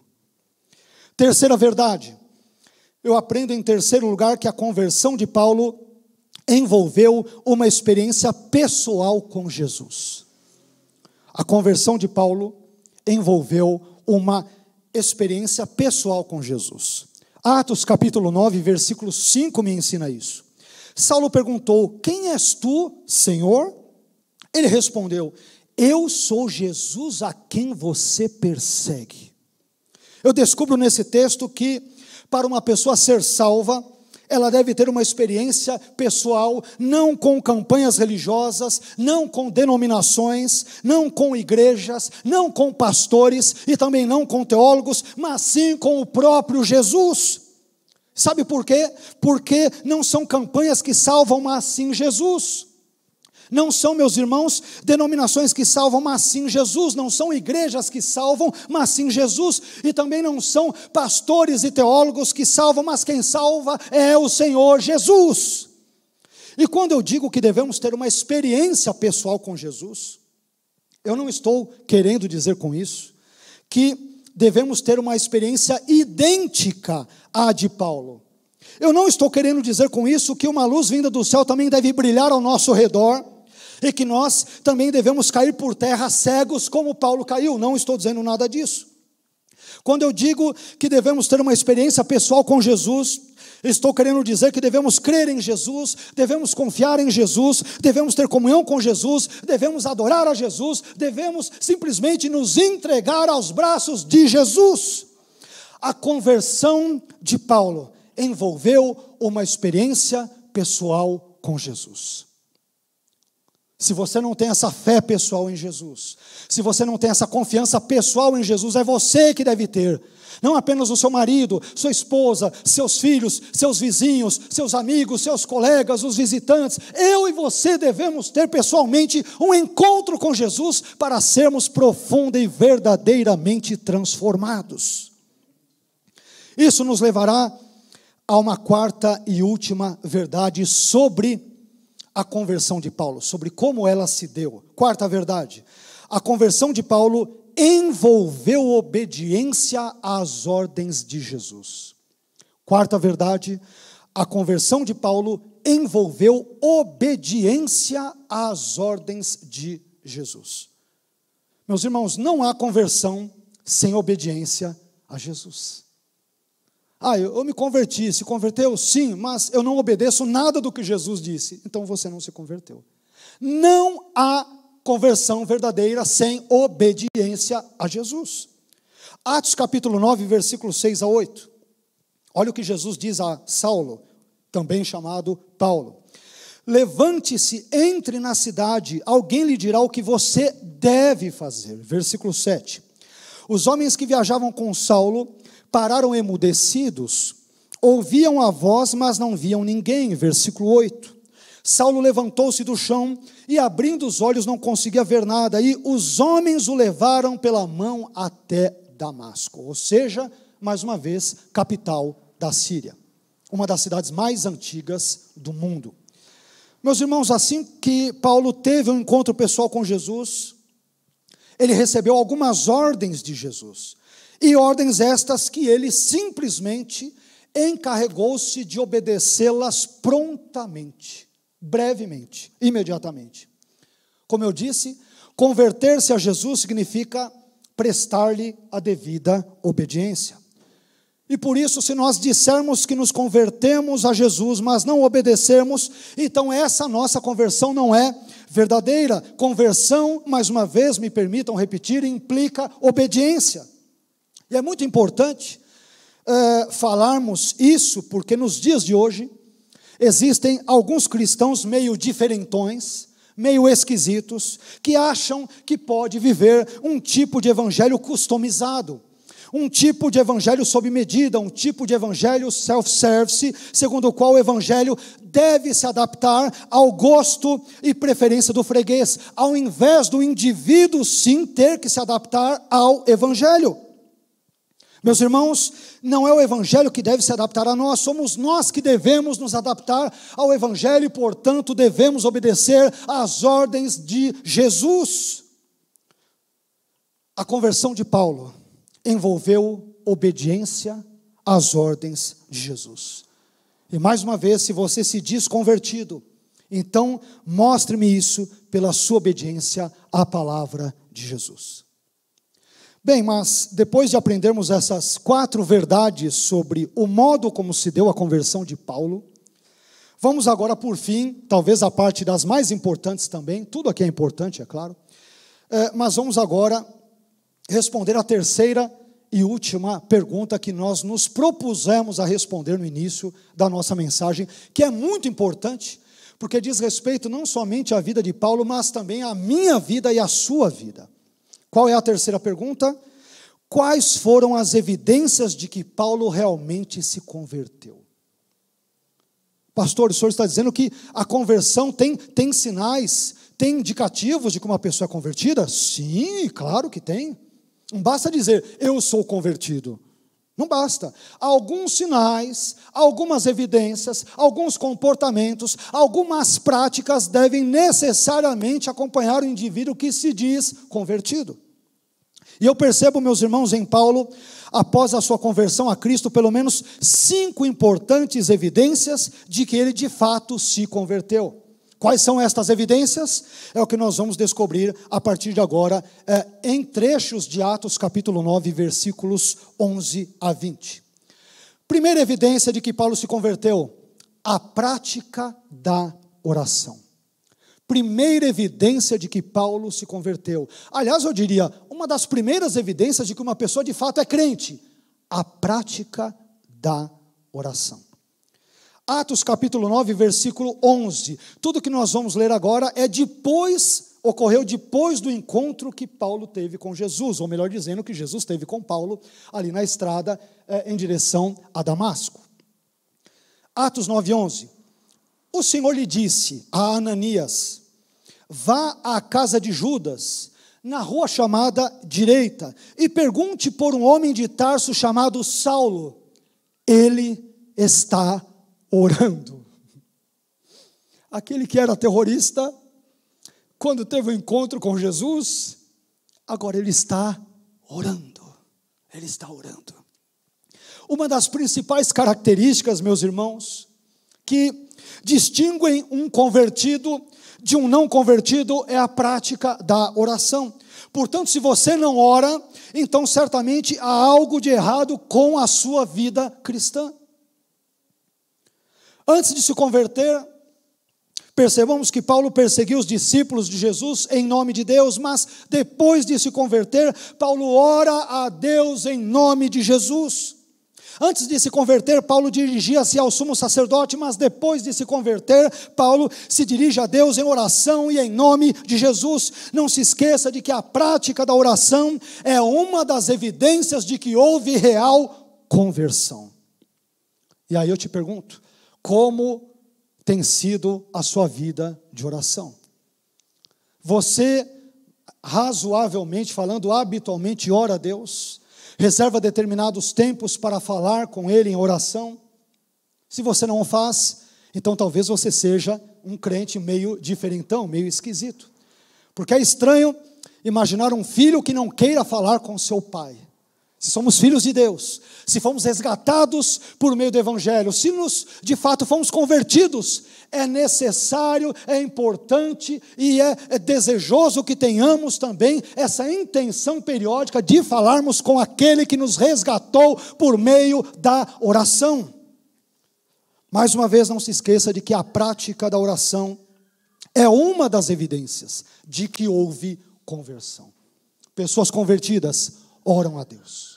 Terceira verdade, eu aprendo em terceiro lugar que a conversão de Paulo envolveu uma experiência pessoal com Jesus. A conversão de Paulo envolveu uma experiência pessoal com Jesus. Atos capítulo 9, versículo 5 me ensina isso. Saulo perguntou: Quem és tu, Senhor? Ele respondeu: Eu sou Jesus a quem você persegue. Eu descubro nesse texto que, para uma pessoa ser salva, ela deve ter uma experiência pessoal, não com campanhas religiosas, não com denominações, não com igrejas, não com pastores e também não com teólogos, mas sim com o próprio Jesus. Sabe por quê? Porque não são campanhas que salvam, mas sim Jesus. Não são, meus irmãos, denominações que salvam, mas sim Jesus. Não são igrejas que salvam, mas sim Jesus. E também não são pastores e teólogos que salvam, mas quem salva é o Senhor Jesus. E quando eu digo que devemos ter uma experiência pessoal com Jesus, eu não estou querendo dizer com isso que devemos ter uma experiência idêntica à de Paulo. Eu não estou querendo dizer com isso que uma luz vinda do céu também deve brilhar ao nosso redor e que nós também devemos cair por terra cegos como Paulo caiu. Não estou dizendo nada disso. Quando eu digo que devemos ter uma experiência pessoal com Jesus, estou querendo dizer que devemos crer em Jesus, devemos confiar em Jesus, devemos ter comunhão com Jesus, devemos adorar a Jesus, devemos simplesmente nos entregar aos braços de Jesus. A conversão de Paulo envolveu uma experiência pessoal com Jesus. Se você não tem essa fé pessoal em Jesus, se você não tem essa confiança pessoal em Jesus, é você que deve ter. Não apenas o seu marido, sua esposa, seus filhos, seus vizinhos, seus amigos, seus colegas, os visitantes. Eu e você devemos ter pessoalmente um encontro com Jesus para sermos profunda e verdadeiramente transformados. Isso nos levará a uma quarta e última verdade sobre a conversão de Paulo, sobre como ela se deu. Quarta verdade: a conversão de Paulo envolveu obediência às ordens de Jesus. Quarta verdade: a conversão de Paulo envolveu obediência às ordens de Jesus. Meus irmãos, não há conversão sem obediência a Jesus. Ah, eu, eu me converti. Se converteu? Sim, mas eu não obedeço nada do que Jesus disse. Então você não se converteu. Não há conversão verdadeira sem obediência a Jesus. Atos capítulo 9, versículo 6 a 8. Olha o que Jesus diz a Saulo, também chamado Paulo. Levante-se, entre na cidade, alguém lhe dirá o que você deve fazer. Versículo 7. Os homens que viajavam com Saulo pararam emudecidos, ouviam a voz, mas não viam ninguém. Versículo 8. Saulo levantou-se do chão e, abrindo os olhos, não conseguia ver nada. E os homens o levaram pela mão até Damasco, ou seja, mais uma vez, capital da Síria, uma das cidades mais antigas do mundo. Meus irmãos, assim que Paulo teve um encontro pessoal com Jesus, ele recebeu algumas ordens de Jesus, e ordens estas que ele simplesmente encarregou-se de obedecê-las prontamente, brevemente, imediatamente. Como eu disse, converter-se a Jesus significa prestar-lhe a devida obediência. E por isso, se nós dissermos que nos convertemos a Jesus, mas não obedecermos, então essa nossa conversão não é Verdadeira conversão, mais uma vez, me permitam repetir, implica obediência. E é muito importante eh, falarmos isso, porque nos dias de hoje existem alguns cristãos meio diferentões, meio esquisitos, que acham que pode viver um tipo de evangelho customizado. Um tipo de evangelho sob medida, um tipo de evangelho self-service, segundo o qual o evangelho deve se adaptar ao gosto e preferência do freguês, ao invés do indivíduo sim ter que se adaptar ao evangelho. Meus irmãos, não é o Evangelho que deve se adaptar a nós, somos nós que devemos nos adaptar ao Evangelho e, portanto, devemos obedecer às ordens de Jesus. A conversão de Paulo envolveu obediência às ordens de Jesus. E mais uma vez, se você se diz convertido, então mostre-me isso pela sua obediência à palavra de Jesus. Bem, mas depois de aprendermos essas quatro verdades sobre o modo como se deu a conversão de Paulo, vamos agora, por fim, talvez a parte das mais importantes também, tudo aqui é importante, é claro, é, mas vamos agora responder a terceira e última pergunta que nós nos propusemos a responder no início da nossa mensagem, que é muito importante, porque diz respeito não somente à vida de Paulo, mas também à minha vida e à sua vida. Qual é a terceira pergunta? Quais foram as evidências de que Paulo realmente se converteu? Pastor, o senhor está dizendo que a conversão tem, tem sinais, tem indicativos de que uma pessoa é convertida? Sim, claro que tem. Não basta dizer, eu sou convertido. Não basta. Alguns sinais, algumas evidências, alguns comportamentos, algumas práticas devem necessariamente acompanhar o indivíduo que se diz convertido. E eu percebo, meus irmãos, em Paulo, após a sua conversão a Cristo, pelo menos cinco importantes evidências de que ele de fato se converteu. Quais são estas evidências? É o que nós vamos descobrir a partir de agora, é, em trechos de Atos, capítulo 9, versículos 11 a 20. Primeira evidência de que Paulo se converteu: a prática da oração. Primeira evidência de que Paulo se converteu. Aliás, eu diria, uma das primeiras evidências de que uma pessoa de fato é crente: a prática da oração. Atos capítulo 9, versículo 11. Tudo que nós vamos ler agora é depois, ocorreu depois do encontro que Paulo teve com Jesus, ou melhor dizendo, que Jesus teve com Paulo ali na estrada eh, em direção a Damasco. Atos 9, 11. O Senhor lhe disse a Ananias: Vá à casa de Judas, na rua chamada Direita, e pergunte por um homem de Tarso chamado Saulo. Ele está orando. Aquele que era terrorista, quando teve o um encontro com Jesus, agora ele está orando. Ele está orando. Uma das principais características, meus irmãos, que distinguem um convertido de um não convertido é a prática da oração. Portanto, se você não ora, então certamente há algo de errado com a sua vida cristã. Antes de se converter, percebamos que Paulo perseguiu os discípulos de Jesus em nome de Deus, mas depois de se converter, Paulo ora a Deus em nome de Jesus. Antes de se converter, Paulo dirigia-se ao sumo sacerdote, mas depois de se converter, Paulo se dirige a Deus em oração e em nome de Jesus. Não se esqueça de que a prática da oração é uma das evidências de que houve real conversão. E aí eu te pergunto: como tem sido a sua vida de oração. Você, razoavelmente falando, habitualmente ora a Deus, reserva determinados tempos para falar com Ele em oração. Se você não o faz, então talvez você seja um crente meio diferentão, meio esquisito. Porque é estranho imaginar um filho que não queira falar com seu pai se somos filhos de Deus, se fomos resgatados por meio do Evangelho, se nos, de fato fomos convertidos, é necessário, é importante e é, é desejoso que tenhamos também essa intenção periódica de falarmos com aquele que nos resgatou por meio da oração. Mais uma vez, não se esqueça de que a prática da oração é uma das evidências de que houve conversão. Pessoas convertidas oram a Deus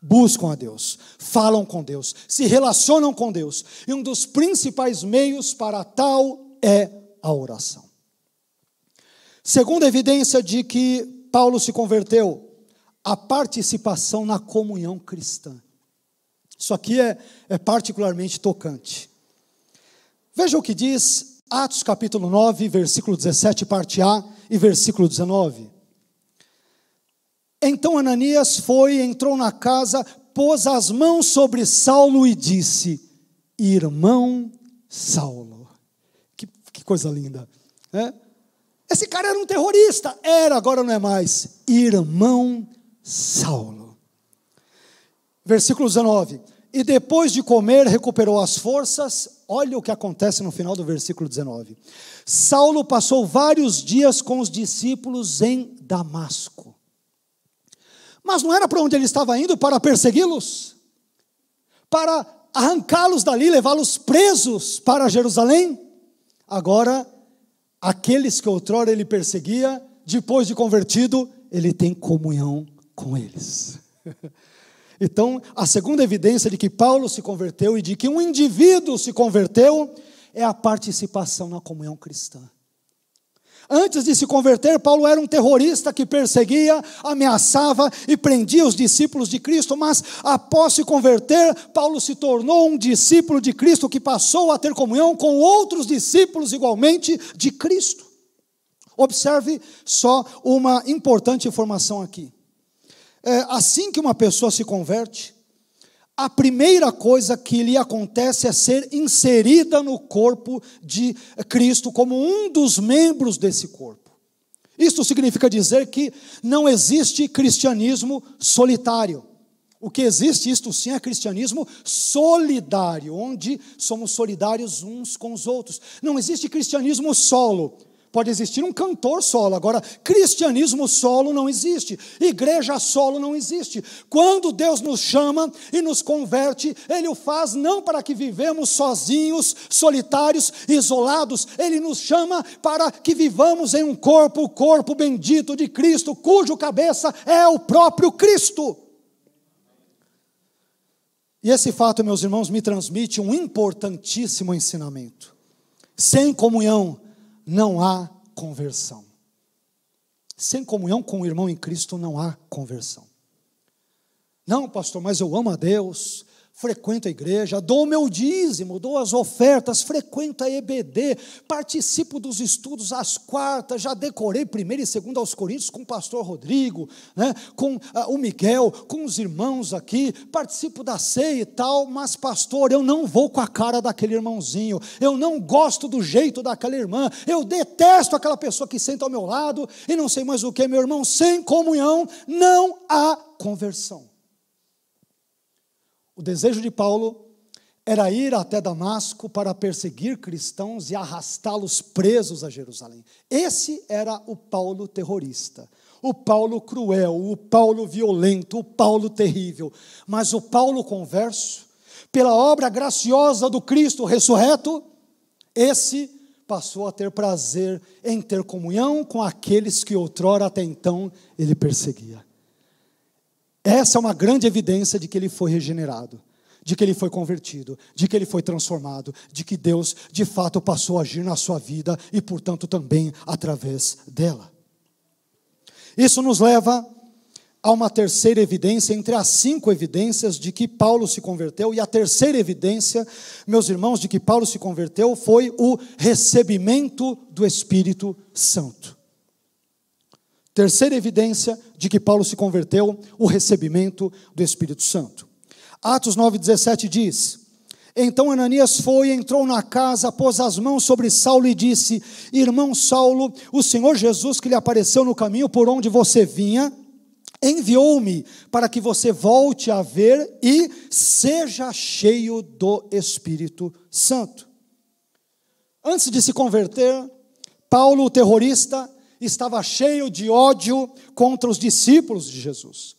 buscam a Deus, falam com Deus, se relacionam com Deus. E um dos principais meios para tal é a oração. Segunda evidência de que Paulo se converteu, a participação na comunhão cristã. Isso aqui é, é particularmente tocante. Veja o que diz Atos capítulo 9, versículo 17, parte A, e versículo 19. Então Ananias foi, entrou na casa, pôs as mãos sobre Saulo e disse: Irmão Saulo. Que, que coisa linda. Né? Esse cara era um terrorista. Era, agora não é mais. Irmão Saulo. Versículo 19. E depois de comer, recuperou as forças. Olha o que acontece no final do versículo 19. Saulo passou vários dias com os discípulos em Damasco. Mas não era para onde ele estava indo para persegui-los? Para arrancá-los dali, levá-los presos para Jerusalém? Agora, aqueles que outrora ele perseguia, depois de convertido, ele tem comunhão com eles. Então, a segunda evidência de que Paulo se converteu e de que um indivíduo se converteu é a participação na comunhão cristã. Antes de se converter, Paulo era um terrorista que perseguia, ameaçava e prendia os discípulos de Cristo, mas após se converter, Paulo se tornou um discípulo de Cristo que passou a ter comunhão com outros discípulos igualmente de Cristo. Observe só uma importante informação aqui. É, assim que uma pessoa se converte, a primeira coisa que lhe acontece é ser inserida no corpo de Cristo, como um dos membros desse corpo. Isso significa dizer que não existe cristianismo solitário. O que existe, isto sim, é cristianismo solidário, onde somos solidários uns com os outros. Não existe cristianismo solo. Pode existir um cantor solo, agora, cristianismo solo não existe, igreja solo não existe. Quando Deus nos chama e nos converte, Ele o faz não para que vivemos sozinhos, solitários, isolados, Ele nos chama para que vivamos em um corpo, o corpo bendito de Cristo, cujo cabeça é o próprio Cristo. E esse fato, meus irmãos, me transmite um importantíssimo ensinamento. Sem comunhão não há conversão. Sem comunhão com o irmão em Cristo não há conversão. Não, pastor, mas eu amo a Deus, frequento a igreja, dou o meu dízimo, dou as ofertas, frequento a EBD, participo dos estudos às quartas, já decorei primeiro e segundo aos Coríntios com o pastor Rodrigo, né, com ah, o Miguel, com os irmãos aqui, participo da ceia e tal, mas pastor, eu não vou com a cara daquele irmãozinho, eu não gosto do jeito daquela irmã, eu detesto aquela pessoa que senta ao meu lado e não sei mais o que, meu irmão, sem comunhão não há conversão. O desejo de Paulo era ir até Damasco para perseguir cristãos e arrastá-los presos a Jerusalém. Esse era o Paulo terrorista, o Paulo cruel, o Paulo violento, o Paulo terrível. Mas o Paulo converso, pela obra graciosa do Cristo ressurreto, esse passou a ter prazer em ter comunhão com aqueles que outrora até então ele perseguia. Essa é uma grande evidência de que ele foi regenerado, de que ele foi convertido, de que ele foi transformado, de que Deus de fato passou a agir na sua vida e, portanto, também através dela. Isso nos leva a uma terceira evidência, entre as cinco evidências de que Paulo se converteu, e a terceira evidência, meus irmãos, de que Paulo se converteu foi o recebimento do Espírito Santo. Terceira evidência de que Paulo se converteu, o recebimento do Espírito Santo. Atos 9,17 diz: Então Ananias foi, entrou na casa, pôs as mãos sobre Saulo e disse: Irmão Saulo, o Senhor Jesus que lhe apareceu no caminho por onde você vinha, enviou-me para que você volte a ver e seja cheio do Espírito Santo. Antes de se converter, Paulo, o terrorista, estava cheio de ódio contra os discípulos de Jesus.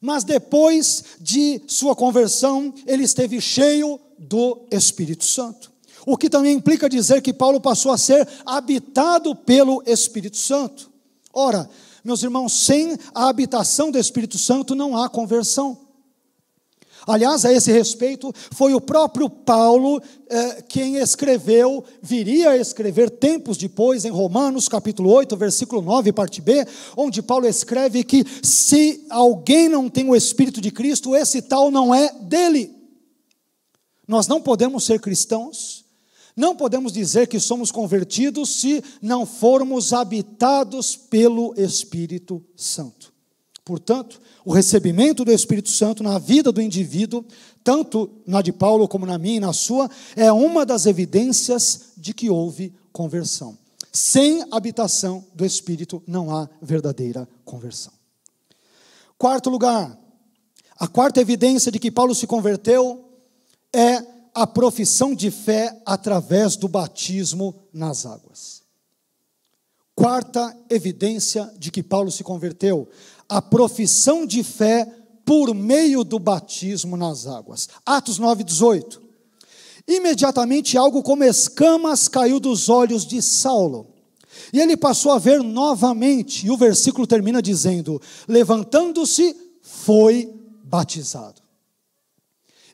Mas depois de sua conversão, ele esteve cheio do Espírito Santo. O que também implica dizer que Paulo passou a ser habitado pelo Espírito Santo. Ora, meus irmãos, sem a habitação do Espírito Santo não há conversão. Aliás, a esse respeito, foi o próprio Paulo eh, quem escreveu, viria a escrever tempos depois, em Romanos capítulo 8, versículo 9, parte B, onde Paulo escreve que se alguém não tem o Espírito de Cristo, esse tal não é dele. Nós não podemos ser cristãos, não podemos dizer que somos convertidos se não formos habitados pelo Espírito Santo. Portanto, o recebimento do Espírito Santo na vida do indivíduo, tanto na de Paulo como na minha e na sua, é uma das evidências de que houve conversão. Sem habitação do Espírito não há verdadeira conversão. Quarto lugar, a quarta evidência de que Paulo se converteu é a profissão de fé através do batismo nas águas. Quarta evidência de que Paulo se converteu, a profissão de fé por meio do batismo nas águas. Atos 9:18. Imediatamente algo como escamas caiu dos olhos de Saulo. E ele passou a ver novamente, e o versículo termina dizendo: levantando-se, foi batizado.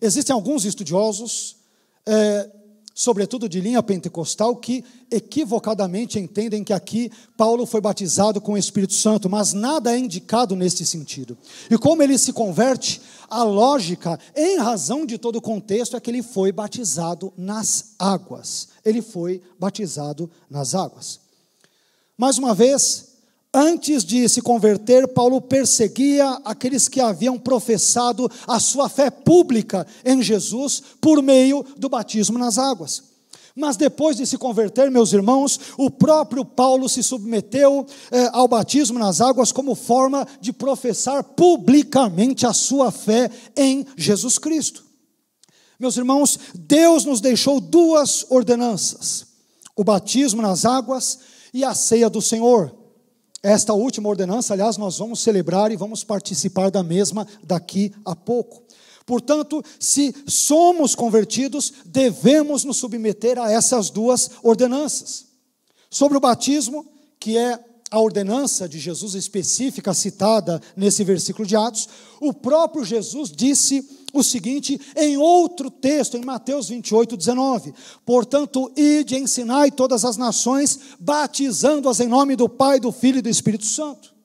Existem alguns estudiosos é, sobretudo de linha pentecostal, que equivocadamente entendem que aqui Paulo foi batizado com o Espírito Santo, mas nada é indicado nesse sentido. E como ele se converte, a lógica, em razão de todo o contexto, é que ele foi batizado nas águas. Ele foi batizado nas águas. Mais uma vez, Antes de se converter, Paulo perseguia aqueles que haviam professado a sua fé pública em Jesus por meio do batismo nas águas. Mas depois de se converter, meus irmãos, o próprio Paulo se submeteu eh, ao batismo nas águas como forma de professar publicamente a sua fé em Jesus Cristo. Meus irmãos, Deus nos deixou duas ordenanças: o batismo nas águas e a ceia do Senhor. Esta última ordenança, aliás, nós vamos celebrar e vamos participar da mesma daqui a pouco. Portanto, se somos convertidos, devemos nos submeter a essas duas ordenanças. Sobre o batismo, que é a ordenança de Jesus específica citada nesse versículo de Atos, o próprio Jesus disse o seguinte em outro texto, em Mateus 28, 19: Portanto, ide e ensinai todas as nações, batizando-as em nome do Pai, do Filho e do Espírito Santo.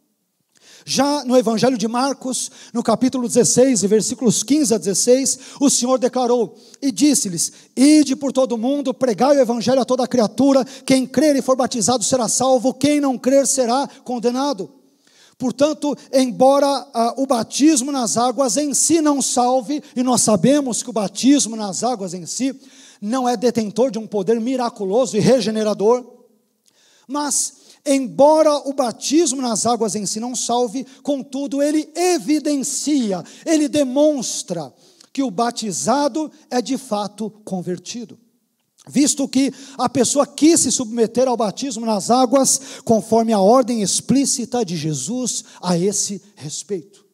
Já no Evangelho de Marcos, no capítulo 16, versículos 15 a 16, o Senhor declarou e disse-lhes: Ide por todo o mundo, pregai o Evangelho a toda criatura, quem crer e for batizado será salvo, quem não crer será condenado. Portanto, embora ah, o batismo nas águas em si não salve, e nós sabemos que o batismo nas águas em si não é detentor de um poder miraculoso e regenerador, mas embora o batismo nas águas em si não salve, contudo ele evidencia, ele demonstra que o batizado é de fato convertido. Visto que a pessoa quis se submeter ao batismo nas águas, conforme a ordem explícita de Jesus a esse respeito.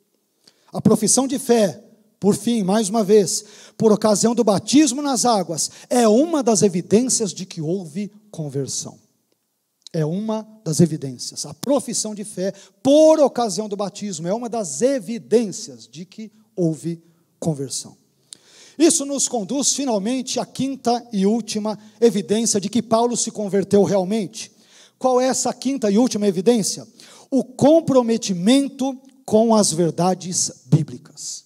A profissão de fé, por fim, mais uma vez, por ocasião do batismo nas águas, é uma das evidências de que houve conversão. É uma das evidências. A profissão de fé, por ocasião do batismo, é uma das evidências de que houve conversão. Isso nos conduz finalmente à quinta e última evidência de que Paulo se converteu realmente. Qual é essa quinta e última evidência? O comprometimento com as verdades bíblicas.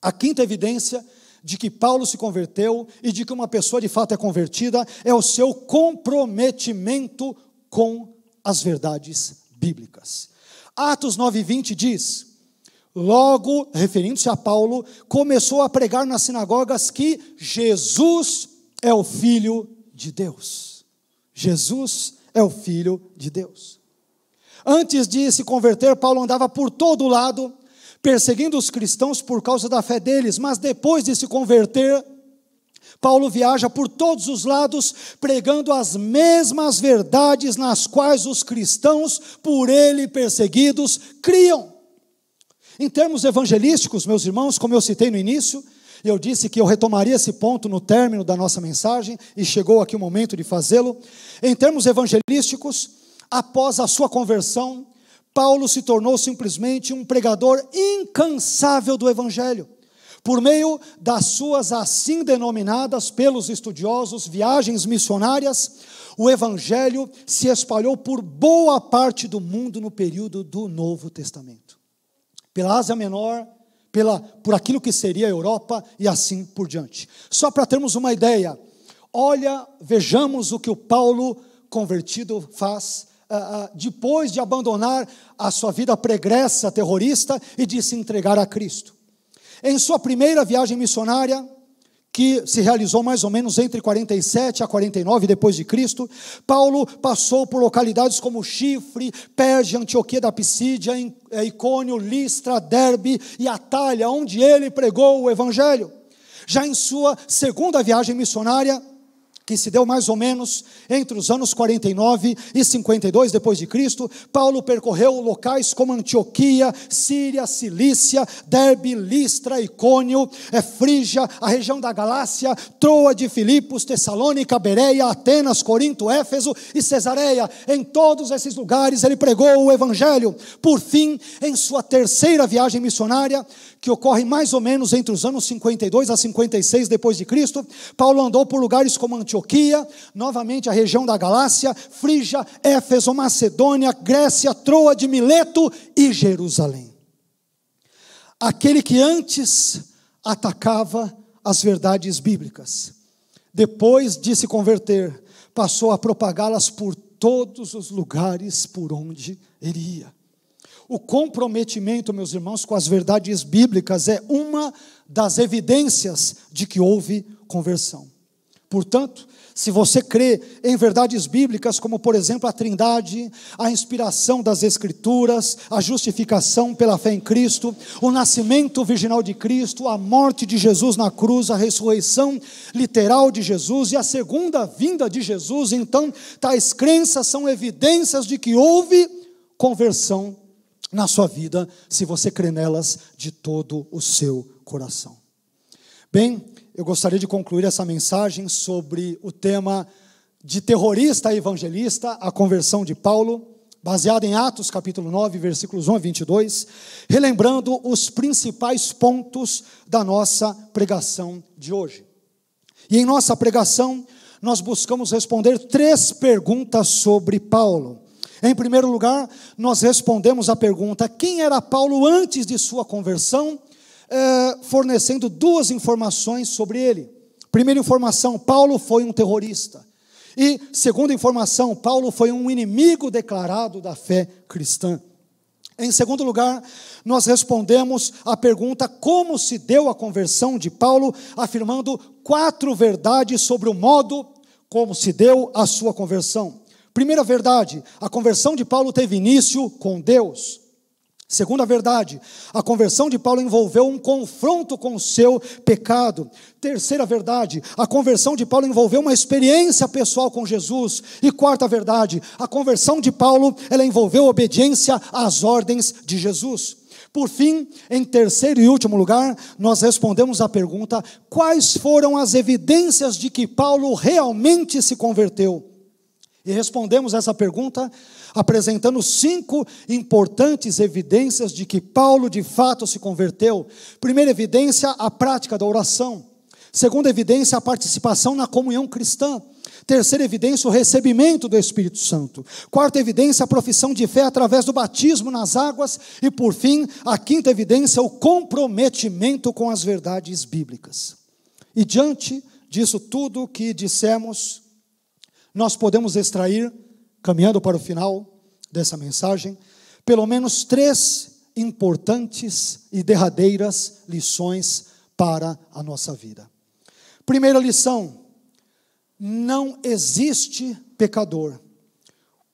A quinta evidência de que Paulo se converteu e de que uma pessoa de fato é convertida é o seu comprometimento com as verdades bíblicas. Atos 9:20 diz: Logo, referindo-se a Paulo, começou a pregar nas sinagogas que Jesus é o Filho de Deus. Jesus é o Filho de Deus. Antes de se converter, Paulo andava por todo lado, perseguindo os cristãos por causa da fé deles, mas depois de se converter, Paulo viaja por todos os lados, pregando as mesmas verdades nas quais os cristãos, por ele perseguidos, criam. Em termos evangelísticos, meus irmãos, como eu citei no início, eu disse que eu retomaria esse ponto no término da nossa mensagem e chegou aqui o momento de fazê-lo. Em termos evangelísticos, após a sua conversão, Paulo se tornou simplesmente um pregador incansável do evangelho. Por meio das suas assim denominadas pelos estudiosos viagens missionárias, o evangelho se espalhou por boa parte do mundo no período do Novo Testamento pela Ásia Menor, pela, por aquilo que seria a Europa e assim por diante. Só para termos uma ideia, olha, vejamos o que o Paulo convertido faz uh, uh, depois de abandonar a sua vida pregressa terrorista e de se entregar a Cristo. Em sua primeira viagem missionária, que se realizou mais ou menos entre 47 a 49 depois de Cristo, Paulo passou por localidades como Chifre, Pérgia, Antioquia da Pisídia, eh, Icônio, Listra, Derbe e Atalha, onde ele pregou o evangelho. Já em sua segunda viagem missionária, que se deu mais ou menos entre os anos 49 e 52 depois de Cristo, Paulo percorreu locais como Antioquia, Síria, Cilícia, Derbe, Listra, Icônio, Frígia, a região da Galácia, Troa de Filipos, Tessalônica, Bereia, Atenas, Corinto, Éfeso e Cesareia. Em todos esses lugares ele pregou o evangelho. Por fim, em sua terceira viagem missionária, que ocorre mais ou menos entre os anos 52 a 56 depois de Cristo, Paulo andou por lugares como Antioquia, novamente a região da Galácia, Frígia, Éfeso, Macedônia, Grécia, Troa de Mileto e Jerusalém. Aquele que antes atacava as verdades bíblicas, depois de se converter, passou a propagá-las por todos os lugares por onde iria. O comprometimento, meus irmãos, com as verdades bíblicas é uma das evidências de que houve conversão. Portanto, se você crê em verdades bíblicas, como por exemplo a Trindade, a inspiração das Escrituras, a justificação pela fé em Cristo, o nascimento virginal de Cristo, a morte de Jesus na cruz, a ressurreição literal de Jesus e a segunda vinda de Jesus, então tais crenças são evidências de que houve conversão na sua vida se você crê nelas de todo o seu coração. Bem, eu gostaria de concluir essa mensagem sobre o tema de terrorista evangelista, a conversão de Paulo, baseada em Atos capítulo 9, versículos 1 a 22, relembrando os principais pontos da nossa pregação de hoje. E em nossa pregação, nós buscamos responder três perguntas sobre Paulo em primeiro lugar, nós respondemos à pergunta: quem era Paulo antes de sua conversão? É, fornecendo duas informações sobre ele. Primeira informação: Paulo foi um terrorista. E segunda informação: Paulo foi um inimigo declarado da fé cristã. Em segundo lugar, nós respondemos à pergunta como se deu a conversão de Paulo, afirmando quatro verdades sobre o modo como se deu a sua conversão. Primeira verdade, a conversão de Paulo teve início com Deus. Segunda verdade, a conversão de Paulo envolveu um confronto com o seu pecado. Terceira verdade, a conversão de Paulo envolveu uma experiência pessoal com Jesus. E quarta verdade, a conversão de Paulo, ela envolveu obediência às ordens de Jesus. Por fim, em terceiro e último lugar, nós respondemos à pergunta: quais foram as evidências de que Paulo realmente se converteu? E respondemos essa pergunta apresentando cinco importantes evidências de que Paulo de fato se converteu. Primeira evidência, a prática da oração. Segunda evidência, a participação na comunhão cristã. Terceira evidência, o recebimento do Espírito Santo. Quarta evidência, a profissão de fé através do batismo nas águas. E, por fim, a quinta evidência, o comprometimento com as verdades bíblicas. E diante disso tudo que dissemos, nós podemos extrair, caminhando para o final dessa mensagem, pelo menos três importantes e derradeiras lições para a nossa vida. Primeira lição: não existe pecador,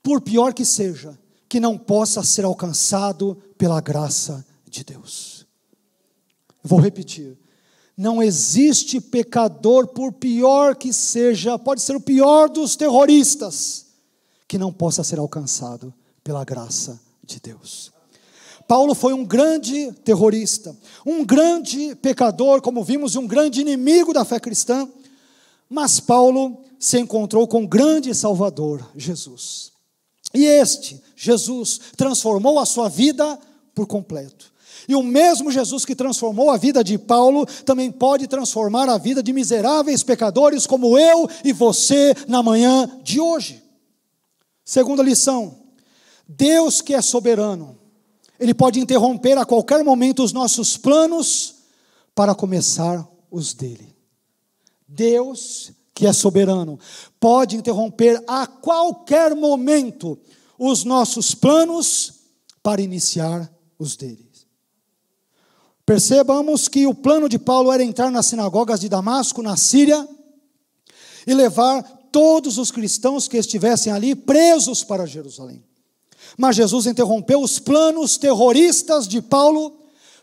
por pior que seja, que não possa ser alcançado pela graça de Deus. Vou repetir: não existe pecador, por pior que seja, pode ser o pior dos terroristas, que não possa ser alcançado pela graça de Deus. Paulo foi um grande terrorista, um grande pecador, como vimos, um grande inimigo da fé cristã, mas Paulo se encontrou com o grande Salvador, Jesus. E este, Jesus, transformou a sua vida por completo. E o mesmo Jesus que transformou a vida de Paulo também pode transformar a vida de miseráveis pecadores como eu e você na manhã de hoje. Segunda lição: Deus que é soberano, Ele pode interromper a qualquer momento os nossos planos para começar os dele. Deus que é soberano pode interromper a qualquer momento os nossos planos para iniciar os dele. Percebamos que o plano de Paulo era entrar nas sinagogas de Damasco, na Síria, e levar todos os cristãos que estivessem ali presos para Jerusalém. Mas Jesus interrompeu os planos terroristas de Paulo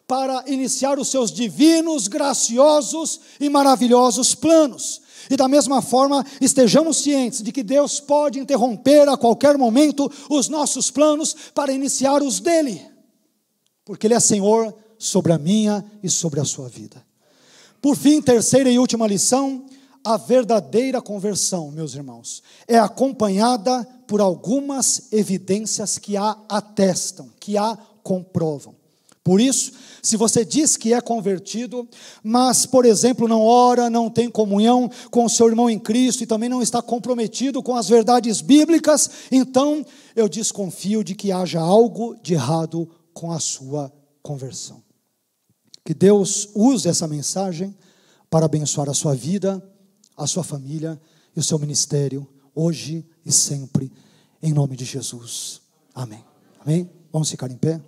para iniciar os seus divinos, graciosos e maravilhosos planos. E da mesma forma, estejamos cientes de que Deus pode interromper a qualquer momento os nossos planos para iniciar os dele, porque Ele é Senhor sobre a minha e sobre a sua vida. Por fim, terceira e última lição: a verdadeira conversão, meus irmãos, é acompanhada por algumas evidências que a atestam, que a comprovam. Por isso, se você diz que é convertido, mas, por exemplo, não ora, não tem comunhão com o seu irmão em Cristo e também não está comprometido com as verdades bíblicas, então eu desconfio de que haja algo de errado com a sua conversão. Que Deus use essa mensagem para abençoar a sua vida, a sua família e o seu ministério, hoje e sempre, em nome de Jesus. Amém. Amém? Vamos ficar em pé?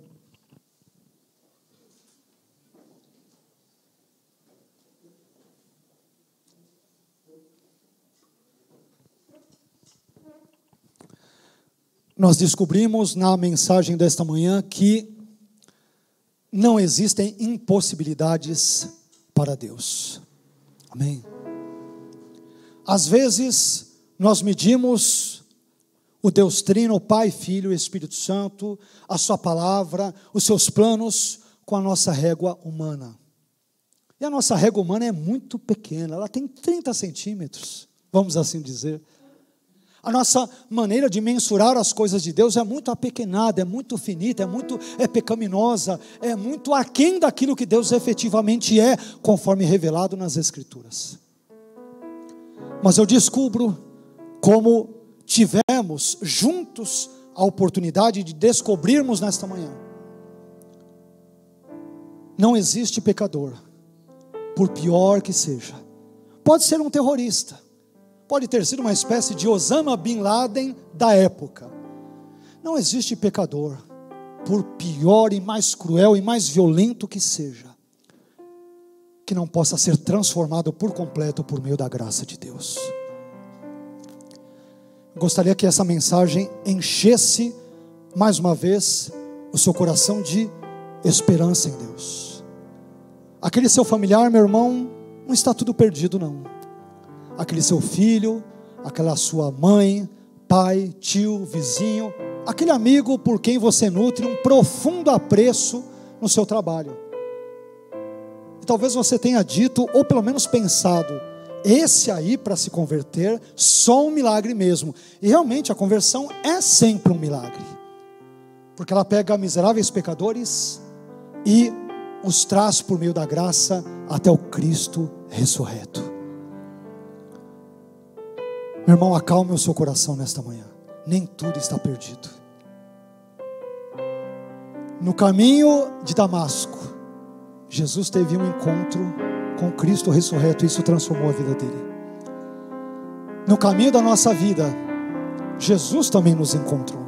Nós descobrimos na mensagem desta manhã que não existem impossibilidades para Deus. Amém? Às vezes, nós medimos o Deus Trino, o Pai, Filho e Espírito Santo, a Sua palavra, os seus planos, com a nossa régua humana. E a nossa régua humana é muito pequena, ela tem 30 centímetros, vamos assim dizer. A nossa maneira de mensurar as coisas de Deus é muito apequenada, é muito finita, é muito é pecaminosa, é muito aquém daquilo que Deus efetivamente é, conforme revelado nas Escrituras. Mas eu descubro como tivemos juntos a oportunidade de descobrirmos nesta manhã. Não existe pecador, por pior que seja. Pode ser um terrorista, pode ter sido uma espécie de Osama Bin Laden da época. Não existe pecador, por pior e mais cruel e mais violento que seja, que não possa ser transformado por completo por meio da graça de Deus. Gostaria que essa mensagem enchesse mais uma vez o seu coração de esperança em Deus. Aquele seu familiar, meu irmão, não está tudo perdido, não aquele seu filho, aquela sua mãe, pai, tio, vizinho, aquele amigo por quem você nutre um profundo apreço no seu trabalho. E talvez você tenha dito, ou pelo menos pensado, esse aí para se converter, só um milagre mesmo. E realmente a conversão é sempre um milagre, porque ela pega miseráveis pecadores e os traz por meio da graça até o Cristo ressurreto. Meu irmão, acalme o seu coração nesta manhã. Nem tudo está perdido. No caminho de Damasco, Jesus teve um encontro com Cristo ressurreto e isso transformou a vida dele. No caminho da nossa vida, Jesus também nos encontrou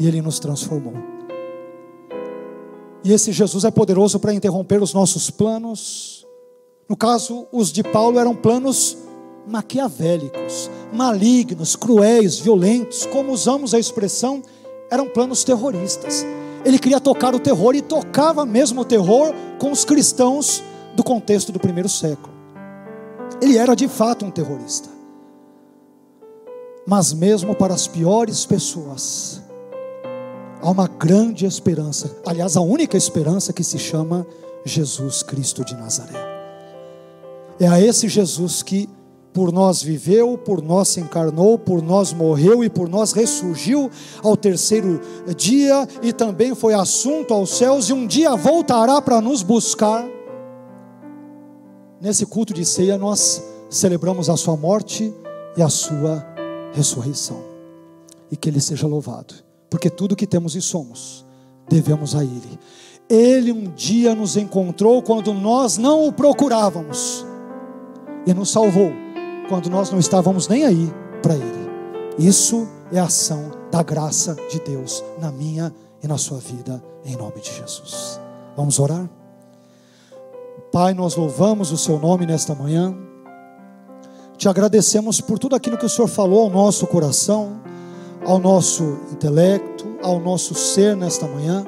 e ele nos transformou. E esse Jesus é poderoso para interromper os nossos planos. No caso, os de Paulo eram planos maquiavélicos malignos, cruéis, violentos, como usamos a expressão, eram planos terroristas. Ele queria tocar o terror e tocava mesmo o terror com os cristãos do contexto do primeiro século. Ele era de fato um terrorista. Mas mesmo para as piores pessoas, há uma grande esperança, aliás, a única esperança que se chama Jesus Cristo de Nazaré. É a esse Jesus que por nós viveu, por nós se encarnou, por nós morreu e por nós ressurgiu ao terceiro dia e também foi assunto aos céus e um dia voltará para nos buscar. Nesse culto de ceia nós celebramos a sua morte e a sua ressurreição. E que ele seja louvado, porque tudo que temos e somos devemos a ele. Ele um dia nos encontrou quando nós não o procurávamos e nos salvou quando nós não estávamos nem aí para Ele. Isso é a ação da graça de Deus na minha e na sua vida, em nome de Jesus. Vamos orar? Pai, nós louvamos o Seu nome nesta manhã, te agradecemos por tudo aquilo que o Senhor falou ao nosso coração, ao nosso intelecto, ao nosso ser nesta manhã.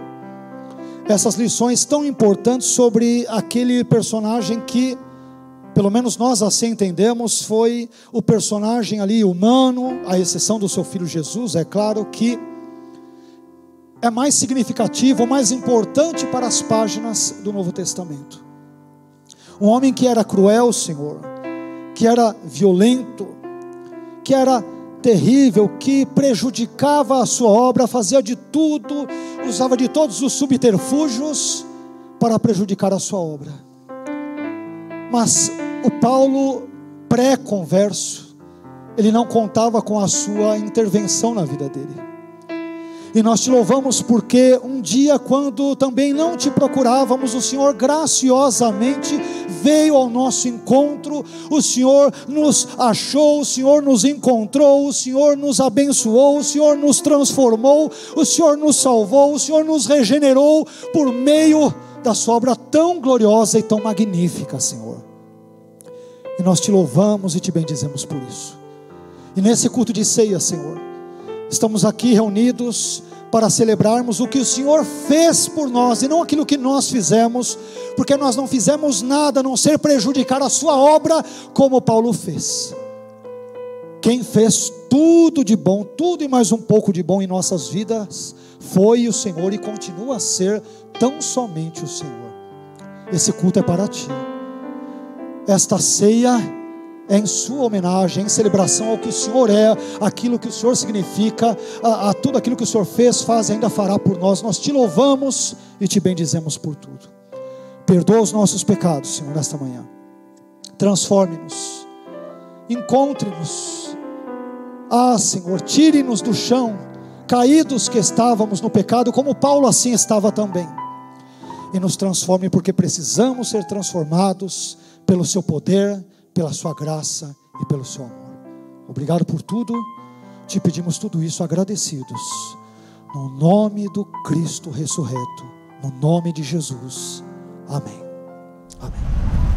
Essas lições tão importantes sobre aquele personagem que pelo menos nós assim entendemos, foi o personagem ali humano, à exceção do seu filho Jesus, é claro que é mais significativo, mais importante para as páginas do Novo Testamento. Um homem que era cruel, Senhor, que era violento, que era terrível, que prejudicava a sua obra, fazia de tudo, usava de todos os subterfúgios para prejudicar a sua obra mas o Paulo pré-converso, ele não contava com a sua intervenção na vida dele. E nós te louvamos porque um dia, quando também não te procurávamos, o Senhor graciosamente veio ao nosso encontro, o Senhor nos achou, o Senhor nos encontrou, o Senhor nos abençoou, o Senhor nos transformou, o Senhor nos salvou, o Senhor nos regenerou por meio da Sua obra tão gloriosa e tão magnífica, Senhor. E nós te louvamos e te bendizemos por isso. E nesse culto de ceia, Senhor, estamos aqui reunidos para celebrarmos o que o Senhor fez por nós e não aquilo que nós fizemos, porque nós não fizemos nada a não ser prejudicar a Sua obra, como Paulo fez. Quem fez tudo de bom, tudo e mais um pouco de bom em nossas vidas, foi o Senhor e continua a ser tão somente o Senhor. Esse culto é para Ti esta ceia é em sua homenagem, em celebração ao que o Senhor é, aquilo que o Senhor significa, a, a tudo aquilo que o Senhor fez, faz e ainda fará por nós. Nós te louvamos e te bendizemos por tudo. Perdoa os nossos pecados, Senhor, nesta manhã. Transforme-nos. Encontre-nos. Ah, Senhor, tire-nos do chão, caídos que estávamos no pecado, como Paulo assim estava também. E nos transforme, porque precisamos ser transformados pelo seu poder, pela sua graça e pelo seu amor. Obrigado por tudo. Te pedimos tudo isso agradecidos. No nome do Cristo ressurreto, no nome de Jesus. Amém. Amém.